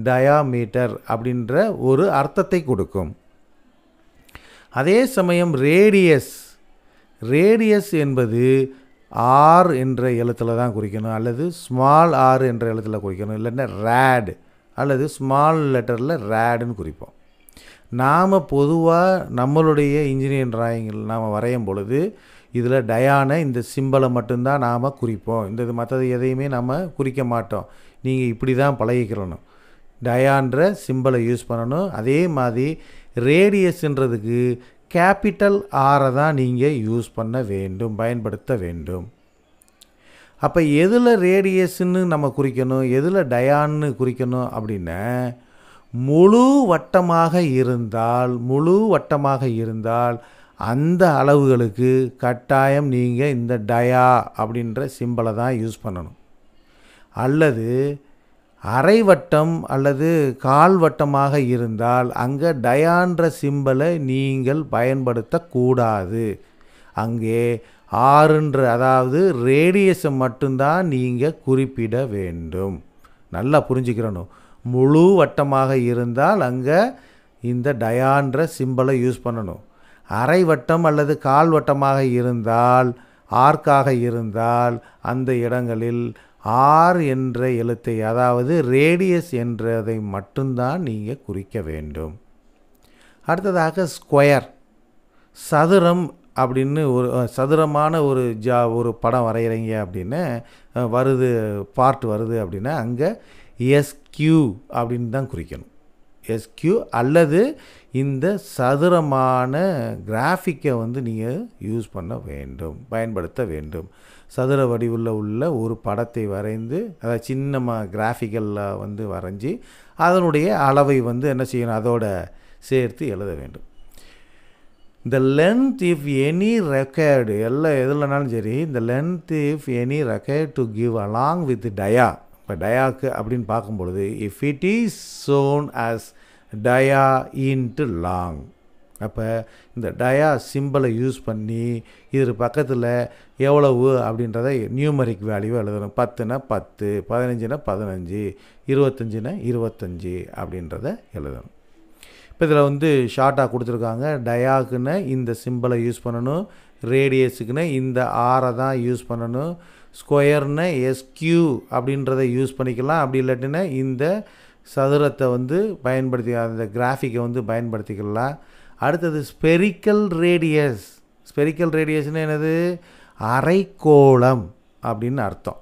டயாமீட்டர் அப்படின்ற ஒரு அர்த்தத்தை கொடுக்கும் அதே சமயம் ரேடியஸ் ரேடியஸ் என்பது ஆர் என்ற எழுத்தில் தான் குறிக்கணும் அல்லது ஸ்மால் ஆர் என்ற எழுத்தில் குறிக்கணும் இல்லைன்னா ரேடு அல்லது ஸ்மால் லெட்டரில் ரேடுன்னு குறிப்போம் நாம் பொதுவாக நம்மளுடைய இன்ஜினியரிங் ட்ராயிங்கில் நாம் வரையும் பொழுது இதில் டயான இந்த சிம்பலை மட்டும்தான் நாம் குறிப்போம் இந்த இது மற்றது எதையுமே நம்ம குறிக்க மாட்டோம் நீங்கள் இப்படி தான் பழகிக்கிறணும் டயான்ற சிம்பளை யூஸ் பண்ணணும் அதே மாதிரி ரேடியஸ்ன்றதுக்கு கேபிட்டல் ஆரை தான் நீங்கள் யூஸ் பண்ண வேண்டும் பயன்படுத்த வேண்டும் அப்போ எதில் ரேடியஸ்ன்னு நம்ம குறிக்கணும் எதில் டயான்னு குறிக்கணும் அப்படின்னா முழு வட்டமாக இருந்தால் முழு வட்டமாக இருந்தால் அந்த அளவுகளுக்கு கட்டாயம் நீங்கள் இந்த டயா அப்படின்ற சிம்பிளை தான் யூஸ் பண்ணணும் அல்லது அரை வட்டம் அல்லது கால் வட்டமாக இருந்தால் அங்கே டயான்ற சிம்பலை நீங்கள் பயன்படுத்தக்கூடாது அங்கே ஆறுன்ற அதாவது ரேடியஸை மட்டும்தான் நீங்கள் குறிப்பிட வேண்டும் நல்லா புரிஞ்சுக்கிறணும் முழு வட்டமாக இருந்தால் அங்கே இந்த டயான்ற சிம்பலை யூஸ் பண்ணணும் அரை வட்டம் அல்லது கால் வட்டமாக இருந்தால் ஆர்க்காக இருந்தால் அந்த இடங்களில் ஆர் என்ற எழுத்தை அதாவது ரேடியஸ் என்றதை மட்டும்தான் நீங்கள் குறிக்க வேண்டும் அடுத்ததாக ஸ்கொயர் சதுரம் அப்படின்னு ஒரு சதுரமான ஒரு ஜா ஒரு படம் வரைகிறீங்க அப்படின்னு வருது பார்ட் வருது அப்படின்னா அங்கே எஸ்கியூ அப்படின்னு தான் குறிக்கணும் எஸ்கியூ அல்லது இந்த சதுரமான கிராஃபிக்கை வந்து நீங்கள் யூஸ் பண்ண வேண்டும் பயன்படுத்த வேண்டும் சதுர வடிவில் உள்ள ஒரு படத்தை வரைந்து அதை சின்னமாக கிராஃபிக்கலில் வந்து வரைஞ்சி அதனுடைய அளவை வந்து என்ன செய்யணும் அதோட சேர்த்து எழுத வேண்டும் இந்த லென்த் இஃப் எனி ரெக்கார்டு எல்லாம் எதுலனாலும் சரி இந்த length if any record to give along with dia இப்போ டயாக்கு அப்படின்னு பார்க்கும் பொழுது if it is shown as dia into long அப்போ இந்த டயா சிம்பிளை யூஸ் பண்ணி இது பக்கத்தில் எவ்வளவு அப்படின்றத நியூமரிக் வேல்யூ எழுதணும் பத்துனா பத்து பதினஞ்சுனா பதினஞ்சு இருபத்தஞ்சுனா இருபத்தஞ்சி அப்படின்றத எழுதணும் இப்போ இதில் வந்து ஷார்ட்டாக கொடுத்துருக்காங்க டயாக்குன்னு இந்த சிம்பிளை யூஸ் பண்ணணும் ரேடியஸுக்குன்னு இந்த ஆரை தான் யூஸ் பண்ணணும் ஸ்கொயர்னு எஸ்கியூ அப்படின்றத யூஸ் பண்ணிக்கலாம் அப்படி இல்லாட்டினா இந்த சதுரத்தை வந்து பயன்படுத்தி அந்த கிராஃபிக்கை வந்து பயன்படுத்திக்கலாம் அடுத்தது ஸ்பெரிக்கல் ரேடியஸ் ஸ்பெரிக்கல் ரேடியஸ்னு என்னது அரைக்கோளம் அப்படின்னு அர்த்தம்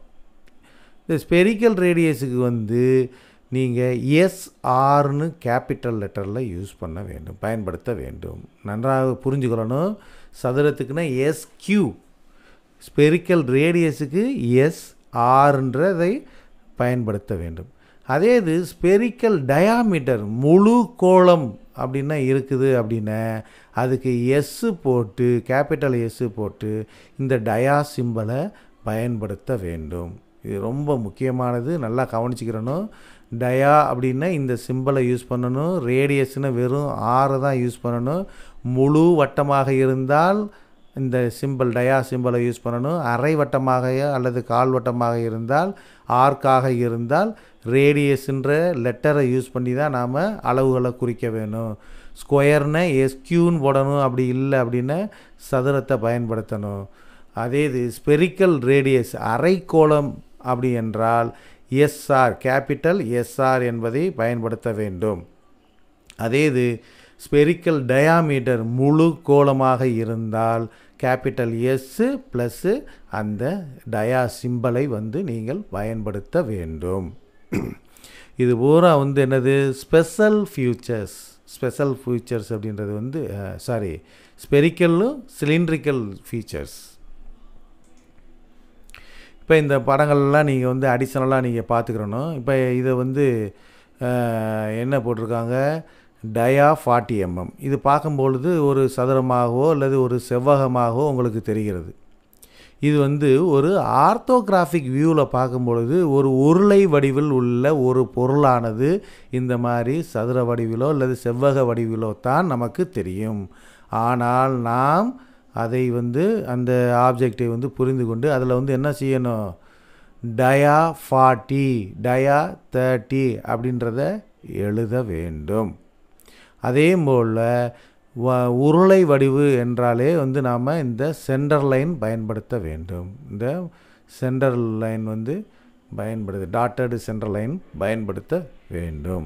இந்த ஸ்பெரிக்கல் ரேடியஸுக்கு வந்து நீங்கள் எஸ்ஆர்னு கேபிட்டல் லெட்டரில் யூஸ் பண்ண வேண்டும் பயன்படுத்த வேண்டும் நன்றாக புரிஞ்சுக்கொள்ளணும் சதுரத்துக்குன்னா எஸ்கியூ ஸ்பெரிக்கல் ரேடியஸுக்கு எஸ்ஆர்ன்றதை பயன்படுத்த வேண்டும் அதே இது ஸ்பெரிக்கல் டயாமீட்டர் முழு கோளம் அப்படின்னா இருக்குது அப்படின்னு அதுக்கு எஸ்ஸு போட்டு கேபிட்டல் எஸ்ஸு போட்டு இந்த டயா சிம்பலை பயன்படுத்த வேண்டும் இது ரொம்ப முக்கியமானது நல்லா கவனிச்சுக்கிறணும் டயா அப்படின்னா இந்த சிம்பிளை யூஸ் பண்ணணும் ரேடியஸ்னு வெறும் ஆறு தான் யூஸ் பண்ணணும் முழு வட்டமாக இருந்தால் இந்த சிம்பிள் டயா சிம்பிளை யூஸ் பண்ணணும் அரை வட்டமாக அல்லது கால்வட்டமாக இருந்தால் ஆர்க்காக இருந்தால் ரேடியஸுன்ற லெட்டரை யூஸ் பண்ணி தான் நாம் அளவுகளை குறிக்க வேணும் ஸ்கொயர்னு எஸ்கியூன்னு போடணும் அப்படி இல்லை அப்படின்னு சதுரத்தை பயன்படுத்தணும் அதே இது ஸ்பெரிக்கல் ரேடியஸ் அரைக்கோளம் அப்படி என்றால் எஸ்ஆர் கேபிட்டல் எஸ்ஆர் என்பதை பயன்படுத்த வேண்டும் அதே இது ஸ்பெரிக்கல் டயாமீட்டர் முழு கோளமாக இருந்தால் கேபிட்டல் எஸ்ஸு ப்ளஸ்ஸு அந்த டயா சிம்பலை வந்து நீங்கள் பயன்படுத்த வேண்டும் இது பூரா வந்து என்னது ஸ்பெஷல் ஃபியூச்சர்ஸ் ஸ்பெஷல் ஃபியூச்சர்ஸ் அப்படின்றது வந்து சாரி ஸ்பெரிக்கலும் சிலிண்ட்ரிக்கல் ஃபீச்சர்ஸ் இப்போ இந்த படங்கள்லாம் நீங்கள் வந்து அடிஷ்னலாக நீங்கள் பார்த்துக்கிறணும் இப்போ இதை வந்து என்ன போட்டிருக்காங்க டயா ஃபார்ட்டி எம்எம் இது பார்க்கும்பொழுது ஒரு சதுரமாகவோ அல்லது ஒரு செவ்வகமாகவோ உங்களுக்கு தெரிகிறது இது வந்து ஒரு ஆர்த்தோகிராஃபிக் வியூவில் பார்க்கும்பொழுது ஒரு உருளை வடிவில் உள்ள ஒரு பொருளானது இந்த மாதிரி சதுர வடிவிலோ அல்லது செவ்வக வடிவிலோ தான் நமக்கு தெரியும் ஆனால் நாம் அதை வந்து அந்த ஆப்ஜெக்டை வந்து புரிந்து கொண்டு அதில் வந்து என்ன செய்யணும் டயா ஃபார்ட்டி டயா தேர்ட்டி அப்படின்றத எழுத வேண்டும் அதே போல் வ உருளை வடிவு என்றாலே வந்து நாம் இந்த சென்டர் லைன் பயன்படுத்த வேண்டும் இந்த சென்டர் லைன் வந்து பயன்படுது டாட்டடு சென்டர் லைன் பயன்படுத்த வேண்டும்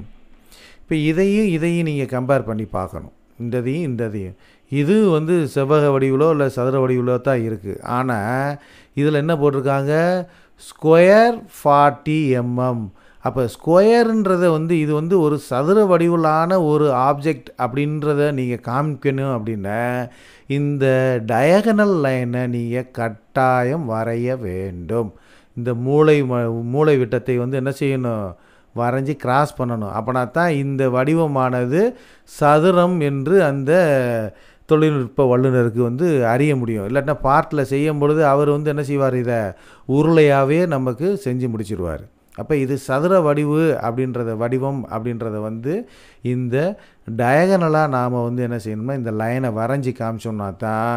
இப்போ இதையும் இதையும் நீங்கள் கம்பேர் பண்ணி பார்க்கணும் இந்ததையும் இந்ததையும் இது வந்து செவ்வக வடிவிலோ இல்லை சதுர வடிவிலோ தான் இருக்குது ஆனால் இதில் என்ன போட்டிருக்காங்க ஸ்கொயர் ஃபார்ட்டி எம்எம் அப்போ ஸ்கொயருன்றதை வந்து இது வந்து ஒரு சதுர வடிவிலான ஒரு ஆப்ஜெக்ட் அப்படின்றத நீங்கள் காமிக்கணும் அப்படின்னா இந்த டயகனல் லைனை நீங்கள் கட்டாயம் வரைய வேண்டும் இந்த மூளை மூளை விட்டத்தை வந்து என்ன செய்யணும் வரைஞ்சி கிராஸ் பண்ணணும் அப்படின்னா தான் இந்த வடிவமானது சதுரம் என்று அந்த தொழில்நுட்ப வல்லுநருக்கு வந்து அறிய முடியும் இல்லாட்டினா பார்ட்டில் செய்யும் பொழுது அவர் வந்து என்ன செய்வார் இதை உருளையாகவே நமக்கு செஞ்சு முடிச்சிருவார் அப்போ இது சதுர வடிவு அப்படின்றத வடிவம் அப்படின்றத வந்து இந்த டயகனலாக நாம் வந்து என்ன செய்யணும்னா இந்த லைனை வரைஞ்சி காமிச்சோம்னா தான்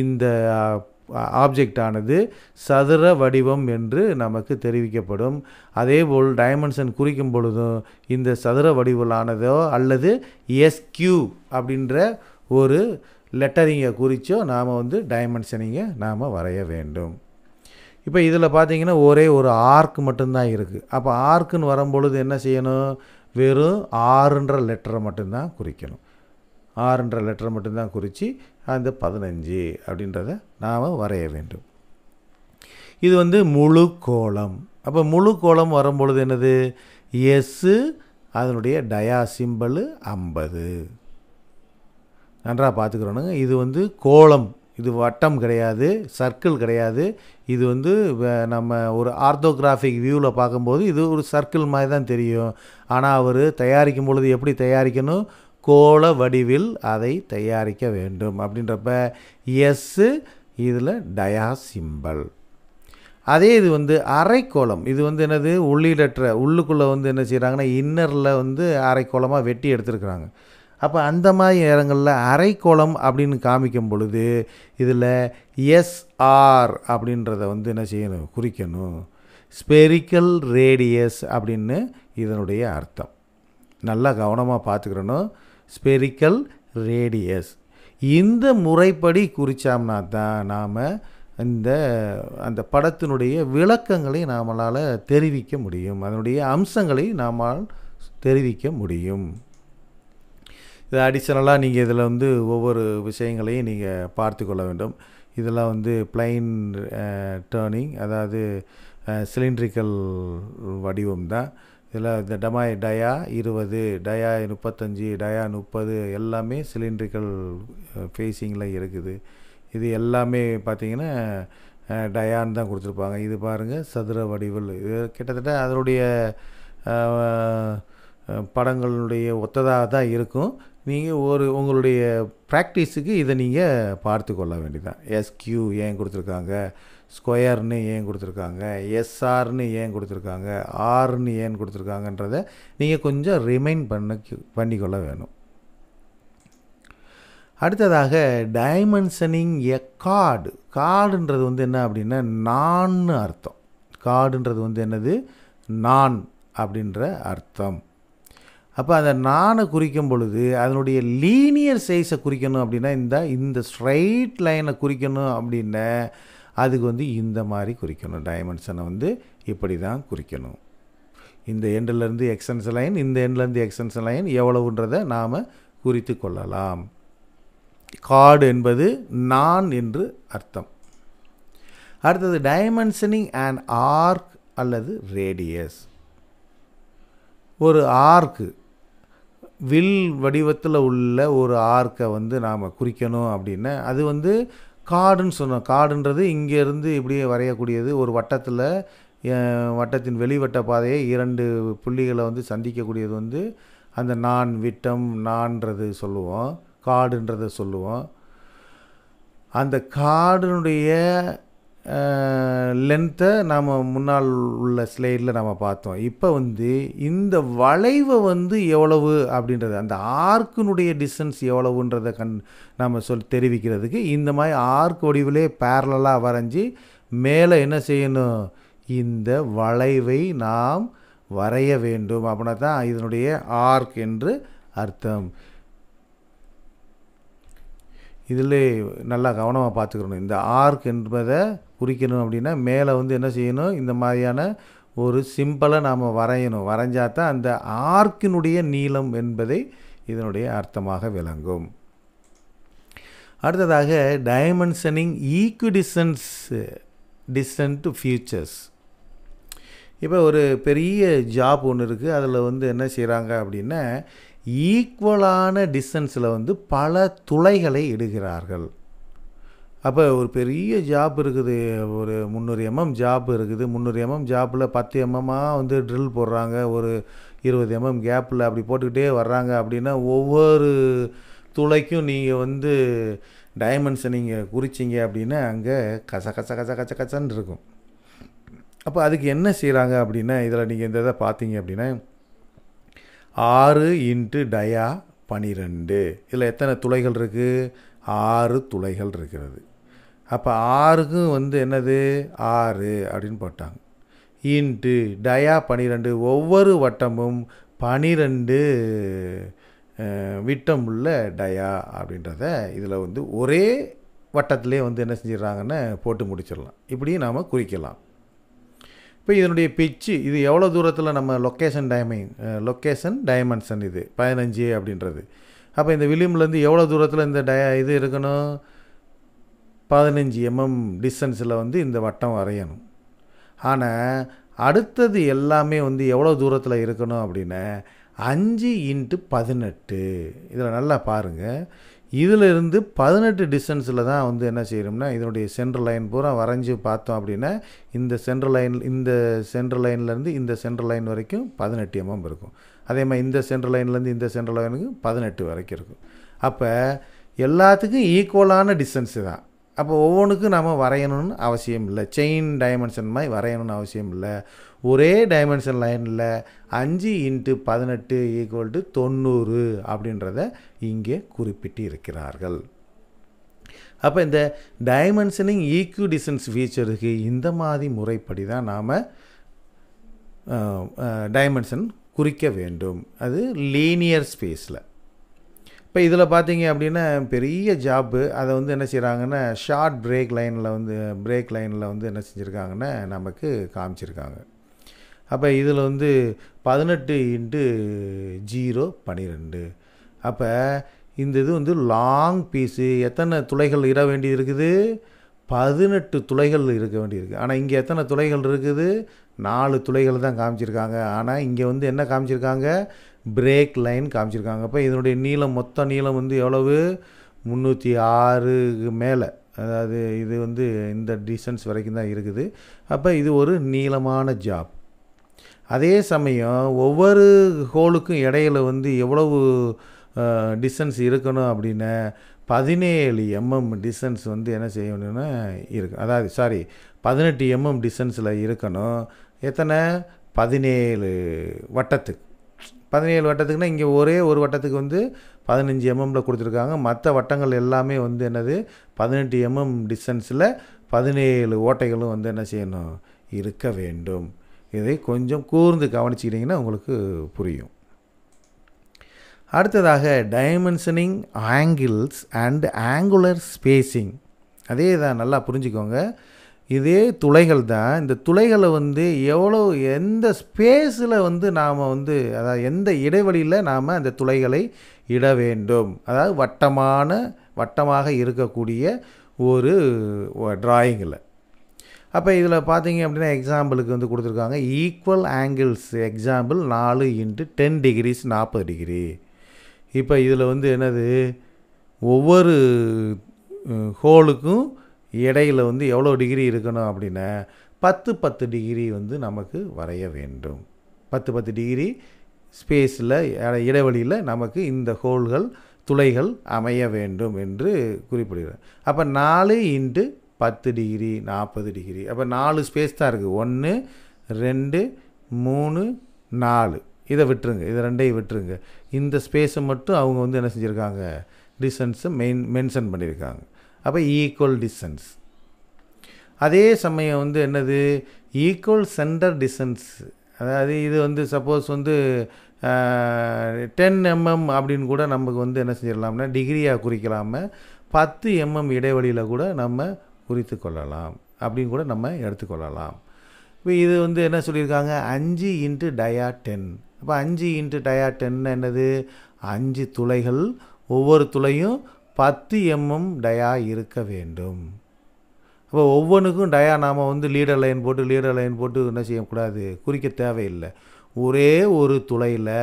இந்த ஆப்ஜெக்டானது சதுர வடிவம் என்று நமக்கு தெரிவிக்கப்படும் அதேபோல் டைமென்ஷன் குறிக்கும் பொழுதும் இந்த சதுர வடிவிலானதோ அல்லது எஸ்கியூ அப்படின்ற ஒரு லெட்டரிங்கை குறித்தோ நாம் வந்து டைமென்ஷனிங்கை நாம் வரைய வேண்டும் இப்போ இதில் பார்த்தீங்கன்னா ஒரே ஒரு ஆர்க் மட்டும்தான் இருக்குது அப்போ ஆர்க்குன்னு வரும்பொழுது என்ன செய்யணும் வெறும் ஆறுன்ற லெட்டரை மட்டும்தான் குறிக்கணும் ஆறுன்ற லெட்டரை மட்டும்தான் குறித்து அந்த பதினஞ்சு அப்படின்றத நாம் வரைய வேண்டும் இது வந்து முழு கோலம் அப்போ முழு கோலம் வரும்பொழுது என்னது எஸ்ஸு அதனுடைய டயா சிம்பிள் ஐம்பது நன்றாக பார்த்துக்கிறோனுங்க இது வந்து கோலம் இது வட்டம் கிடையாது சர்க்கிள் கிடையாது இது வந்து நம்ம ஒரு ஆர்த்தோகிராஃபிக் வியூவில் பார்க்கும்போது இது ஒரு சர்க்கிள் மாதிரி தான் தெரியும் ஆனால் அவர் தயாரிக்கும் பொழுது எப்படி தயாரிக்கணும் கோள வடிவில் அதை தயாரிக்க வேண்டும் அப்படின்றப்ப எஸ்ஸு இதில் டயா சிம்பல் அதே இது வந்து அரைக்கோளம் இது வந்து என்னது உள்ளீடற்ற உள்ளுக்குள்ளே வந்து என்ன செய்கிறாங்கன்னா இன்னரில் வந்து அரைக்கோளமாக வெட்டி எடுத்துருக்குறாங்க அப்போ அந்த மாதிரி நேரங்களில் அரைக்கோளம் அப்படின்னு காமிக்கும் பொழுது இதில் எஸ்ஆர் அப்படின்றத வந்து என்ன செய்யணும் குறிக்கணும் ஸ்பெரிக்கல் ரேடியஸ் அப்படின்னு இதனுடைய அர்த்தம் நல்லா கவனமாக பார்த்துக்கிறணும் ஸ்பெரிக்கல் ரேடியஸ் இந்த முறைப்படி குறித்தோம்னா தான் நாம் இந்த அந்த படத்தினுடைய விளக்கங்களை நாமளால் தெரிவிக்க முடியும் அதனுடைய அம்சங்களை நாமால் தெரிவிக்க முடியும் இது அடிஷ்னலாக நீங்கள் இதில் வந்து ஒவ்வொரு விஷயங்களையும் நீங்கள் பார்த்து கொள்ள வேண்டும் இதெல்லாம் வந்து பிளைன் டேர்னிங் அதாவது சிலிண்ட்ரிக்கல் வடிவம் தான் இதில் இந்த டமாய் டயா இருபது டயா முப்பத்தஞ்சு டயா முப்பது எல்லாமே சிலிண்ட்ரிக்கல் ஃபேஸிங்கில் இருக்குது இது எல்லாமே பார்த்திங்கன்னா டயான்னு தான் கொடுத்துருப்பாங்க இது பாருங்கள் சதுர வடிவில் இது கிட்டத்தட்ட அதனுடைய படங்களுடைய ஒத்ததாக தான் இருக்கும் நீங்கள் ஒரு உங்களுடைய ப்ராக்டிஸுக்கு இதை நீங்கள் பார்த்து கொள்ள வேண்டியதான் எஸ்கியூ ஏன் கொடுத்துருக்காங்க ஸ்கொயர்னு ஏன் கொடுத்துருக்காங்க எஸ்ஆர்னு ஏன் கொடுத்துருக்காங்க ஆர்னு ஏன் கொடுத்துருக்காங்கன்றத நீங்கள் கொஞ்சம் ரிமைண்ட் பண்ணி பண்ணிக்கொள்ள வேணும் அடுத்ததாக டைமென்ஷனிங் எ கார்டு கார்டுன்றது வந்து என்ன அப்படின்னா நான் அர்த்தம் கார்டுன்றது வந்து என்னது நான் அப்படின்ற அர்த்தம் அப்போ அந்த நானை குறிக்கும் பொழுது அதனுடைய லீனியர் சைஸை குறிக்கணும் அப்படின்னா இந்த இந்த ஸ்ட்ரைட் லைனை குறிக்கணும் அப்படின்னா அதுக்கு வந்து இந்த மாதிரி குறிக்கணும் டைமென்ஷனை வந்து இப்படி தான் குறிக்கணும் இந்த எண்ட்லேருந்து எக்ஸன்ஸ் லைன் இந்த எண்ட்லேருந்து எக்ஸன்ஸ் லைன் எவ்வளவுன்றதை நாம் குறித்து கொள்ளலாம் கார்டு என்பது நான் என்று அர்த்தம் அடுத்தது டைமென்ஷனிங் அண்ட் ஆர்க் அல்லது ரேடியஸ் ஒரு ஆர்க்கு வில் வடிவத்தில் உள்ள ஒரு ஆர்க்கை வந்து நாம் குறிக்கணும் அப்படின்னு அது வந்து காடுன்னு சொன்னோம் காடுன்றது இங்கேருந்து இப்படியே வரையக்கூடியது ஒரு வட்டத்தில் வட்டத்தின் வெளிவட்ட பாதையை இரண்டு புள்ளிகளை வந்து சந்திக்கக்கூடியது வந்து அந்த நான் விட்டம் நான்றது சொல்லுவோம் காடுன்றதை சொல்லுவோம் அந்த காடுனுடைய லென்த்தை நாம் முன்னால் உள்ள ஸ்லைடில் நாம் பார்த்தோம் இப்போ வந்து இந்த வளைவை வந்து எவ்வளவு அப்படின்றது அந்த ஆர்க்கினுடைய டிஸ்டன்ஸ் எவ்வளவுன்றதை கண் நம்ம சொல் தெரிவிக்கிறதுக்கு இந்த மாதிரி ஆர்க் வடிவிலே பேரலாக வரைஞ்சி மேலே என்ன செய்யணும் இந்த வளைவை நாம் வரைய வேண்டும் அப்படின்னா தான் இதனுடைய ஆர்க் என்று அர்த்தம் இதில் நல்லா கவனமாக பார்த்துக்கணும் இந்த ஆர்க் என்பதை குறிக்கணும் அப்படின்னா மேலே வந்து என்ன செய்யணும் இந்த மாதிரியான ஒரு சிம்பிளை நாம் வரையணும் வரைஞ்சா தான் அந்த ஆர்க்கினுடைய நீளம் என்பதை இதனுடைய அர்த்தமாக விளங்கும் அடுத்ததாக டைமென்ஷனிங் ஈக்குடிசன்ஸ் டிஸ்டன்ட் டு ஃபியூச்சர்ஸ் இப்போ ஒரு பெரிய ஜாப் ஒன்று இருக்குது அதில் வந்து என்ன செய்கிறாங்க அப்படின்னா ஈக்குவலான டிஸ்டன்ஸில் வந்து பல துளைகளை இடுகிறார்கள் அப்போ ஒரு பெரிய ஜாப் இருக்குது ஒரு முந்நூறு எம்எம் ஜாப் இருக்குது முந்நூறு எம்எம் ஜாப்பில் பத்து எம்எம்மாக வந்து ட்ரில் போடுறாங்க ஒரு இருபது எம்எம் கேப்பில் அப்படி போட்டுக்கிட்டே வர்றாங்க அப்படின்னா ஒவ்வொரு துளைக்கும் நீங்கள் வந்து டைமண்ட்ஸை நீங்கள் குறிச்சிங்க அப்படின்னா அங்கே கச கச கச கச கச்சன்னு இருக்கும் அப்போ அதுக்கு என்ன செய்கிறாங்க அப்படின்னா இதில் நீங்கள் இந்த இதை பார்த்தீங்க அப்படின்னா ஆறு இன்ட்டு டயா பனிரெண்டு இதில் எத்தனை துளைகள் இருக்குது ஆறு துளைகள் இருக்கிறது அப்போ ஆறுக்கும் வந்து என்னது ஆறு அப்படின்னு போட்டாங்க இன்ட்டு டயா பனிரெண்டு ஒவ்வொரு வட்டமும் பனிரெண்டு விட்டம் உள்ள டயா அப்படின்றத இதில் வந்து ஒரே வட்டத்திலே வந்து என்ன செஞ்சிடறாங்கன்னு போட்டு முடிச்சிடலாம் இப்படியும் நாம் குறிக்கலாம் இப்போ இதனுடைய பிச்சு இது எவ்வளோ தூரத்தில் நம்ம லொக்கேஷன் டைமிங் லொக்கேஷன் டைமண்ட்ஸன் இது பதினஞ்சு அப்படின்றது அப்போ இந்த விளிம்புலேருந்து எவ்வளோ தூரத்தில் இந்த டய இது இருக்கணும் பதினஞ்சு எம்எம் டிஸ்டன்ஸில் வந்து இந்த வட்டம் வரையணும் ஆனால் அடுத்தது எல்லாமே வந்து எவ்வளோ தூரத்தில் இருக்கணும் அப்படின்னா அஞ்சு இன்ட்டு பதினெட்டு இதில் நல்லா பாருங்கள் இதிலிருந்து பதினெட்டு டிஸ்டன்ஸில் தான் வந்து என்ன செய்கிறோம்னா இதனுடைய சென்ட்ரல் லைன் பூரா வரைஞ்சி பார்த்தோம் அப்படின்னா இந்த சென்ட்ரல் லைன் இந்த சென்ட்ரல் லைன்லேருந்து இந்த சென்ட்ரல் லைன் வரைக்கும் பதினெட்டு எம்எம் இருக்கும் அதே மாதிரி இந்த சென்ட்ரல் லைன்லேருந்து இந்த சென்ட்ரல் லைனுக்கு பதினெட்டு வரைக்கும் இருக்கும் அப்போ எல்லாத்துக்கும் ஈக்குவலான டிஸ்டன்ஸு தான் அப்போ ஒவ்வொன்றுக்கும் நம்ம வரையணும்னு அவசியம் இல்லை செயின் டைமென்ஷன் மாதிரி வரையணும்னு அவசியம் இல்லை ஒரே டைமென்ஷன் லைனில் அஞ்சு இன்ட்டு பதினெட்டு ஈக்குவல் டு தொண்ணூறு அப்படின்றத இங்கே குறிப்பிட்டு இருக்கிறார்கள் அப்போ இந்த டைமென்ஷனிங் ஈக்கு டிசன்ஸ் ஃபீச்சருக்கு இந்த மாதிரி முறைப்படி தான் நாம் டைமென்ஷன் குறிக்க வேண்டும் அது லீனியர் ஸ்பேஸில் இப்போ இதில் பார்த்தீங்க அப்படின்னா பெரிய ஜாப்பு அதை வந்து என்ன செய்கிறாங்கன்னா ஷார்ட் பிரேக் லைனில் வந்து பிரேக் லைனில் வந்து என்ன செஞ்சுருக்காங்கன்னா நமக்கு காமிச்சிருக்காங்க அப்போ இதில் வந்து பதினெட்டு இன்ட்டு ஜீரோ பன்னிரெண்டு அப்போ இந்த இது வந்து லாங் பீஸு எத்தனை துளைகள் இட வேண்டி இருக்குது பதினெட்டு துளைகள் இருக்க வேண்டியிருக்கு ஆனால் இங்கே எத்தனை துளைகள் இருக்குது நாலு துளைகள் தான் காமிச்சிருக்காங்க ஆனால் இங்கே வந்து என்ன காமிச்சிருக்காங்க பிரேக் லைன் காமிச்சிருக்காங்க அப்போ இதனுடைய நீளம் மொத்த நீளம் வந்து எவ்வளவு முந்நூற்றி ஆறுக்கு மேலே அதாவது இது வந்து இந்த டிஸ்டன்ஸ் வரைக்கும் தான் இருக்குது அப்போ இது ஒரு நீளமான ஜாப் அதே சமயம் ஒவ்வொரு ஹோலுக்கும் இடையில வந்து எவ்வளவு டிஸ்டன்ஸ் இருக்கணும் அப்படின்னா பதினேழு எம்எம் டிஸ்டன்ஸ் வந்து என்ன செய்யணும்னா இருக்கு அதாவது சாரி பதினெட்டு எம்எம் டிஸ்டன்ஸில் இருக்கணும் எத்தனை பதினேழு வட்டத்துக்கு பதினேழு வட்டத்துக்குன்னா இங்கே ஒரே ஒரு வட்டத்துக்கு வந்து பதினஞ்சு எம்எம்மில் கொடுத்துருக்காங்க மற்ற வட்டங்கள் எல்லாமே வந்து என்னது பதினெட்டு எம்எம் டிஸ்டன்ஸில் பதினேழு ஓட்டைகளும் வந்து என்ன செய்யணும் இருக்க வேண்டும் இதை கொஞ்சம் கூர்ந்து கவனிச்சிக்கிட்டிங்கன்னா உங்களுக்கு புரியும் அடுத்ததாக dimensioning angles and angular spacing அதே தான் நல்லா புரிஞ்சுக்கோங்க இதே துளைகள் தான் இந்த துளைகளை வந்து எவ்வளோ எந்த ஸ்பேஸில் வந்து நாம் வந்து அதாவது எந்த இடைவெளியில் நாம் அந்த துளைகளை இட வேண்டும் அதாவது வட்டமான வட்டமாக இருக்கக்கூடிய ஒரு ட்ராயிங்கில் அப்போ இதில் பார்த்தீங்க அப்படின்னா எக்ஸாம்பிளுக்கு வந்து கொடுத்துருக்காங்க ஈக்குவல் ஆங்கிள்ஸ் எக்ஸாம்பிள் நாலு இன்ட்டு டென் டிகிரிஸ் நாற்பது டிகிரி இப்போ இதில் வந்து என்னது ஒவ்வொரு ஹோலுக்கும் இடையில் வந்து எவ்வளோ டிகிரி இருக்கணும் அப்படின்னா பத்து பத்து டிகிரி வந்து நமக்கு வரைய வேண்டும் பத்து பத்து டிகிரி ஸ்பேஸில் இடைவெளியில் நமக்கு இந்த ஹோல்கள் துளைகள் அமைய வேண்டும் என்று குறிப்பிடுகிறேன் அப்போ நாலு இன்ட்டு பத்து டிகிரி நாற்பது டிகிரி அப்போ நாலு ஸ்பேஸ் தான் இருக்குது ஒன்று ரெண்டு மூணு நாலு இதை விட்டுருங்க இதை ரெண்டையும் விட்டுருங்க இந்த ஸ்பேஸை மட்டும் அவங்க வந்து என்ன செஞ்சுருக்காங்க டிஸ்டன்ஸு மெயின் மென்ஷன் பண்ணியிருக்காங்க அப்போ ஈக்குவல் டிஸ்டன்ஸ் அதே சமயம் வந்து என்னது ஈக்குவல் சென்டர் டிஸ்டன்ஸ் அதாவது இது வந்து சப்போஸ் வந்து டென் எம்எம் mm அப்படின்னு கூட நமக்கு வந்து என்ன செஞ்சிடலாம்னா டிகிரியாக குறிக்கலாமல் பத்து எம்எம் mm இடைவெளியில் கூட நம்ம குறித்து கொள்ளலாம் அப்படின்னு கூட நம்ம எடுத்துக்கொள்ளலாம் இப்போ இது வந்து என்ன சொல்லியிருக்காங்க அஞ்சு இன்ட்டு டயா டென் அப்போ அஞ்சு இன்ட்டு டயா டென்னு என்னது அஞ்சு துளைகள் ஒவ்வொரு துளையும் பத்து எம்எம் டயா இருக்க வேண்டும் அப்போ ஒவ்வொன்றுக்கும் டயா நாம் வந்து லீடர் லைன் போட்டு லீடர் லைன் போட்டு என்ன செய்யக்கூடாது குறிக்க தேவையில்லை ஒரே ஒரு துளையில்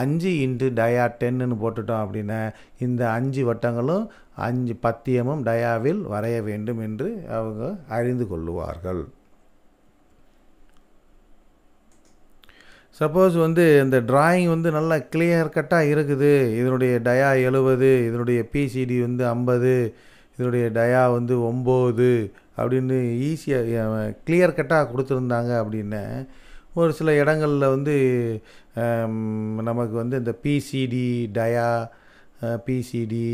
அஞ்சு இன்ட்டு டயா டென்னுன்னு போட்டுட்டோம் அப்படின்னா இந்த அஞ்சு வட்டங்களும் அஞ்சு பத்தியமும் டயாவில் வரைய வேண்டும் என்று அவங்க அறிந்து கொள்ளுவார்கள் சப்போஸ் வந்து இந்த டிராயிங் வந்து நல்லா கிளியர் கட்டாக இருக்குது இதனுடைய டயா எழுபது இதனுடைய பிசிடி வந்து ஐம்பது இதனுடைய டயா வந்து ஒம்பது அப்படின்னு ஈஸியாக கிளியர் கட்டாக கொடுத்துருந்தாங்க அப்படின்னு ஒரு சில இடங்களில் வந்து நமக்கு வந்து இந்த பிசிடி டயா பிசிடி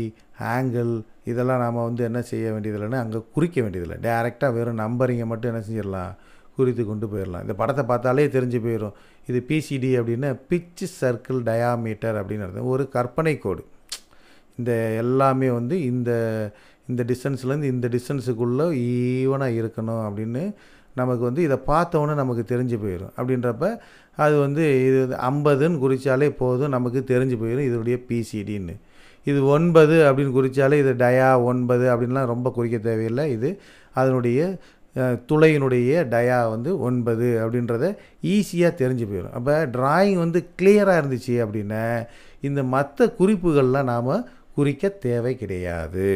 ஆங்கிள் இதெல்லாம் நாம் வந்து என்ன செய்ய வேண்டியதில்லைன்னு அங்கே குறிக்க வேண்டியதில்லை டேரெக்டாக வெறும் நம்பரிங்கை மட்டும் என்ன செஞ்சிடலாம் குறித்து கொண்டு போயிடலாம் இந்த படத்தை பார்த்தாலே தெரிஞ்சு போயிடும் இது பிசிடி அப்படின்னா பிச்சு சர்க்கிள் டயாமீட்டர் அப்படின்னு ஒரு கற்பனை கோடு இந்த எல்லாமே வந்து இந்த இந்த டிஸ்டன்ஸ்லேருந்து இந்த டிஸ்டன்ஸுக்குள்ளே ஈவனாக இருக்கணும் அப்படின்னு நமக்கு வந்து இதை பார்த்தோன்னே நமக்கு தெரிஞ்சு போயிடும் அப்படின்றப்ப அது வந்து இது ஐம்பதுன்னு குறித்தாலே போதும் நமக்கு தெரிஞ்சு போயிடும் இதனுடைய பிசிடின்னு இது ஒன்பது அப்படின்னு குறித்தாலே இது டயா ஒன்பது அப்படின்லாம் ரொம்ப குறிக்க தேவையில்லை இது அதனுடைய துளையினுடைய டயா வந்து ஒன்பது அப்படின்றத ஈஸியாக தெரிஞ்சு போயிடும் அப்போ டிராயிங் வந்து கிளியராக இருந்துச்சு அப்படின்னா இந்த மற்ற குறிப்புகள்லாம் நாம் குறிக்க தேவை கிடையாது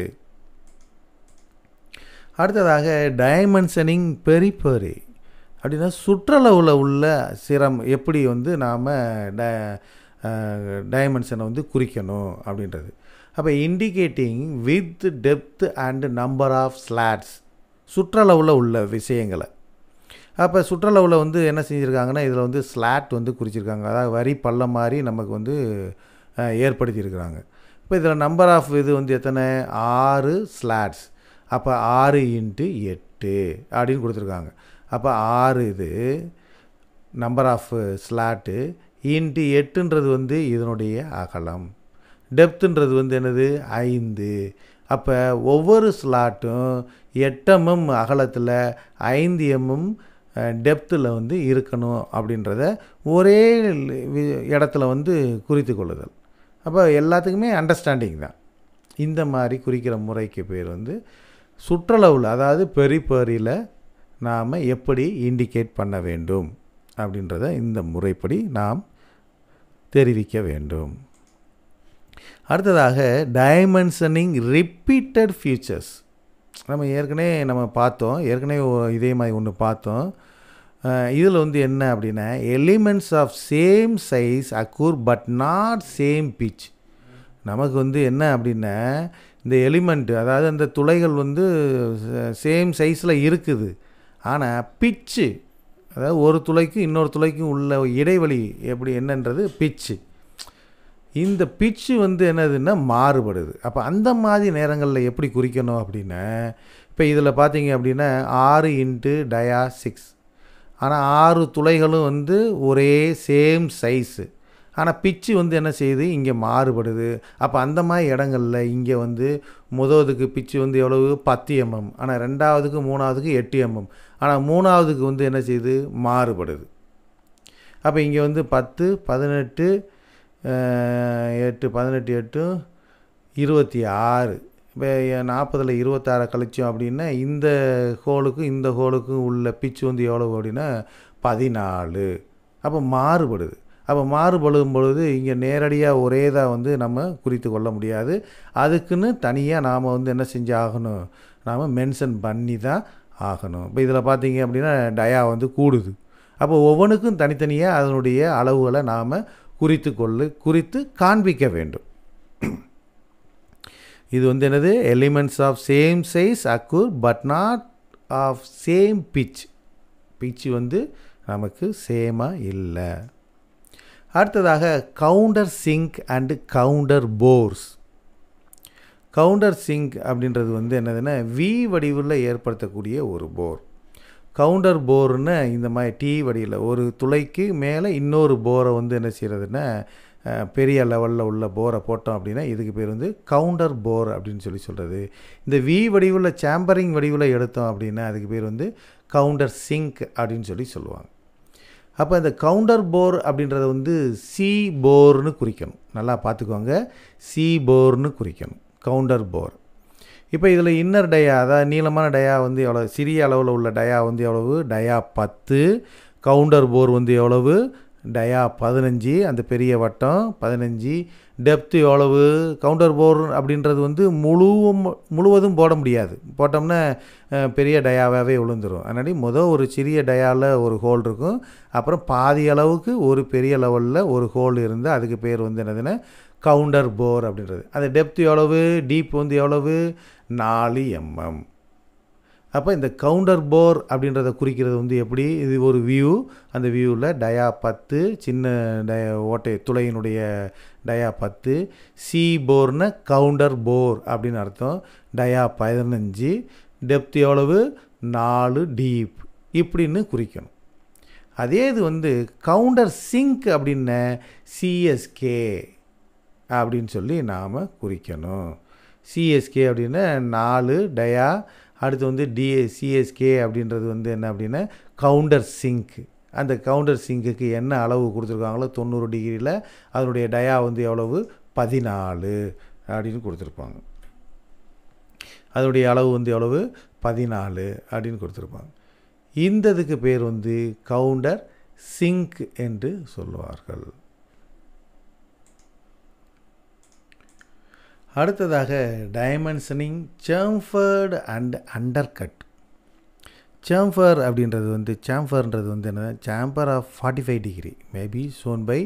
அடுத்ததாக டைமென்ஷனிங் பெரிப்பரி அப்படின்னா சுற்றளவில் உள்ள சிரம் எப்படி வந்து நாம் ட டைமென்ஷனை வந்து குறிக்கணும் அப்படின்றது அப்போ indicating with depth and number of slots சுற்றளவில் உள்ள விஷயங்களை அப்போ சுற்றளவில் வந்து என்ன செஞ்சுருக்காங்கன்னா இதில் வந்து ஸ்லாட் வந்து குறிச்சிருக்காங்க அதாவது வரி பள்ளம் மாதிரி நமக்கு வந்து ஏற்படுத்தியிருக்கிறாங்க இப்போ இதில் நம்பர் ஆஃப் இது வந்து எத்தனை ஆறு ஸ்லாட்ஸ் அப்போ ஆறு இன்ட்டு எட்டு அப்படின்னு கொடுத்துருக்காங்க அப்போ ஆறு இது நம்பர் ஆஃப் ஸ்லாட்டு இன்ட்டு எட்டுன்றது வந்து இதனுடைய அகலம் டெப்த்துன்றது வந்து என்னது ஐந்து அப்போ ஒவ்வொரு ஸ்லாட்டும் எட்டு எம்எம் அகலத்தில் ஐந்து எம்எம் டெப்த்தில் வந்து இருக்கணும் அப்படின்றத ஒரே இடத்துல வந்து குறித்து கொள்ளுதல் அப்போ எல்லாத்துக்குமே அண்டர்ஸ்டாண்டிங் தான் இந்த மாதிரி குறிக்கிற முறைக்கு பேர் வந்து சுற்றளவில் அதாவது பெரிப்பரியில் நாம் எப்படி இண்டிகேட் பண்ண வேண்டும் அப்படின்றத இந்த முறைப்படி நாம் தெரிவிக்க வேண்டும் அடுத்ததாக டைமென்ஷனிங் ரிப்பீட்டட் ஃபியூச்சர்ஸ் நம்ம ஏற்கனவே நம்ம பார்த்தோம் ஏற்கனவே இதே மாதிரி ஒன்று பார்த்தோம் இதில் வந்து என்ன அப்படின்னா elements of same size occur but not same pitch நமக்கு வந்து என்ன அப்படின்னா இந்த எலிமெண்ட்டு அதாவது அந்த துளைகள் வந்து சேம் சைஸில் இருக்குது ஆனால் பிச்சு அதாவது ஒரு துளைக்கும் இன்னொரு துளைக்கும் உள்ள இடைவெளி எப்படி என்னன்றது பிச்சு இந்த பிச்சு வந்து என்னதுன்னா மாறுபடுது அப்போ அந்த மாதிரி நேரங்களில் எப்படி குறிக்கணும் அப்படின்னா இப்போ இதில் பார்த்தீங்க அப்படின்னா ஆறு இன்ட்டு டயா சிக்ஸ் ஆனால் ஆறு துளைகளும் வந்து ஒரே சேம் சைஸு ஆனால் பிச்சு வந்து என்ன செய்யுது இங்கே மாறுபடுது அப்போ அந்த மாதிரி இடங்களில் இங்கே வந்து முதவதுக்கு பிச்சு வந்து எவ்வளவு பத்து எம்எம் ஆனால் ரெண்டாவதுக்கு மூணாவதுக்கு எட்டு எம்எம் ஆனால் மூணாவதுக்கு வந்து என்ன செய்யுது மாறுபடுது அப்போ இங்கே வந்து பத்து பதினெட்டு எட்டு பதினெட்டு எட்டு இருபத்தி ஆறு இப்போ நாற்பதில் இருபத்தாறை கழிச்சோம் அப்படின்னா இந்த ஹோலுக்கும் இந்த ஹோலுக்கும் உள்ள பிச்சு வந்து எவ்வளோ அப்படின்னா பதினாலு அப்போ மாறுபடுது அப்போ மாறுபடும் பொழுது இங்கே நேரடியாக ஒரே இதாக வந்து நம்ம குறித்து கொள்ள முடியாது அதுக்குன்னு தனியாக நாம் வந்து என்ன செஞ்சாகணும் நாம் மென்ஷன் பண்ணி தான் ஆகணும் இப்போ இதில் பார்த்தீங்க அப்படின்னா டயா வந்து கூடுது அப்போ ஒவ்வொன்றுக்கும் தனித்தனியாக அதனுடைய அளவுகளை நாம் குறித்து கொள்ளு குறித்து காண்பிக்க வேண்டும் இது வந்து என்னது elements of same size occur but not of same pitch pitch வந்து நமக்கு சேமாக இல்லை அடுத்ததாக countersink and counterbores countersink அப்படின்றது வந்து என்னதுன்னா வி வடிவில் ஏற்படுத்தக்கூடிய ஒரு போர் கவுண்டர் போர்னு இந்த மாதிரி டீ வடியில் ஒரு துளைக்கு மேலே இன்னொரு போரை வந்து என்ன செய்கிறதுன்னா பெரிய லெவலில் உள்ள போரை போட்டோம் அப்படின்னா இதுக்கு பேர் வந்து கவுண்டர் போர் அப்படின்னு சொல்லி சொல்கிறது இந்த வி வடிவில் சாம்பரிங் வடிவில் எடுத்தோம் அப்படின்னா அதுக்கு பேர் வந்து கவுண்டர் சிங்க் அப்படின்னு சொல்லி சொல்லுவாங்க அப்போ இந்த கவுண்டர் போர் அப்படின்றத வந்து சி போர்னு குறிக்கணும் நல்லா பார்த்துக்கோங்க சி போர்னு குறிக்கணும் கவுண்டர் போர் இப்போ இதில் இன்னர் டயா அதாவது நீளமான டயா வந்து எவ்வளோ சிறிய அளவில் உள்ள டயா வந்து எவ்வளவு டயா பத்து கவுண்டர் போர் வந்து எவ்வளவு டயா பதினஞ்சு அந்த பெரிய வட்டம் பதினஞ்சு டெப்த்து எவ்வளவு கவுண்டர் போர் அப்படின்றது வந்து முழுவும் முழுவதும் போட முடியாது போட்டோம்னா பெரிய டயாவாகவே விழுந்துடும் அதனாடி மொதல் ஒரு சிறிய டயாவில் ஒரு ஹோல் இருக்கும் அப்புறம் பாதி அளவுக்கு ஒரு பெரிய லெவலில் ஒரு ஹோல் இருந்து அதுக்கு பேர் வந்து என்னதுன்னா கவுண்டர் போர் அப்படின்றது அந்த டெப்த்து எவ்வளவு டீப் வந்து எவ்வளவு நாலு எம்எம் அப்போ இந்த கவுண்டர் போர் அப்படின்றத குறிக்கிறது வந்து எப்படி இது ஒரு வியூ அந்த வியூவில் டயா பத்து சின்ன டய ஓட்டை துளையினுடைய டயா பத்து சி போர்னு கவுண்டர் போர் அப்படின்னு அர்த்தம் டயா பதினஞ்சு டெப்த் எவ்வளவு நாலு டீப் இப்படின்னு குறிக்கணும் அதே இது வந்து கவுண்டர் சிங்க் அப்படின்ன சிஎஸ்கே அப்படின்னு சொல்லி நாம் குறிக்கணும் சிஎஸ்கே அப்படின்னா நாலு டயா அடுத்து வந்து டிஏ சிஎஸ்கே அப்படின்றது வந்து என்ன அப்படின்னா கவுண்டர் சிங்க் அந்த கவுண்டர் சிங்குக்கு என்ன அளவு கொடுத்துருக்காங்களோ தொண்ணூறு டிகிரியில் அதனுடைய டயா வந்து எவ்வளவு பதினாலு அப்படின்னு கொடுத்துருப்பாங்க அதனுடைய அளவு வந்து எவ்வளவு பதினாலு அப்படின்னு கொடுத்துருப்பாங்க இந்த இதுக்கு பேர் வந்து கவுண்டர் சிங்க் என்று சொல்லுவார்கள் அடுத்ததாக dimensioning chamfered and undercut chamfer அப்படின்றது வந்து சேம்ஃபர்ன்றது வந்து என்ன chamfer of forty five degree maybe shown by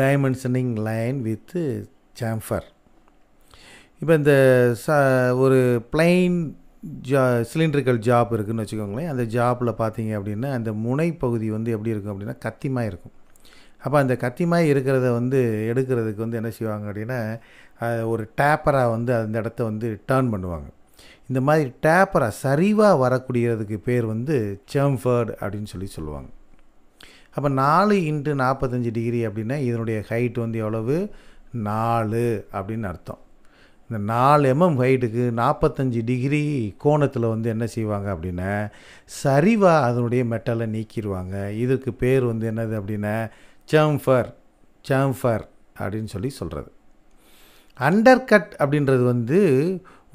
dimensioning line with chamfer இப்போ இந்த ச ஒரு பிளைன் ஜா சிலிண்ட்ரிக்கல் ஜாப் இருக்குதுன்னு வச்சுக்கோங்களேன் அந்த ஜாப்பில் பார்த்தீங்க அப்படின்னா அந்த முனைப்பகுதி வந்து எப்படி இருக்கும் அப்படின்னா கத்திமாக இருக்கும் அப்போ அந்த கத்திமாய் இருக்கிறத வந்து எடுக்கிறதுக்கு வந்து என்ன செய்வாங்க அப்படின்னா ஒரு டேப்பராக வந்து அந்த இடத்த வந்து டேர்ன் பண்ணுவாங்க இந்த மாதிரி டேப்பராக சரிவாக வரக்கூடியதுக்கு பேர் வந்து சேம்ஃபர்டு அப்படின்னு சொல்லி சொல்லுவாங்க அப்போ நாலு இன்ட்டு நாற்பத்தஞ்சு டிகிரி அப்படின்னா இதனுடைய ஹைட் வந்து எவ்வளவு நாலு அப்படின்னு அர்த்தம் இந்த நாலு எம்எம் mm ஹைட்டுக்கு நாற்பத்தஞ்சு டிகிரி கோணத்தில் வந்து என்ன செய்வாங்க அப்படின்னா சரிவாக அதனுடைய மெட்டலை நீக்கிடுவாங்க இதுக்கு பேர் வந்து என்னது அப்படின்னா சேம்ஃபர் சேம்ஃபர் அப்படின்னு சொல்லி சொல்கிறது அண்டர் கட் அப்படின்றது வந்து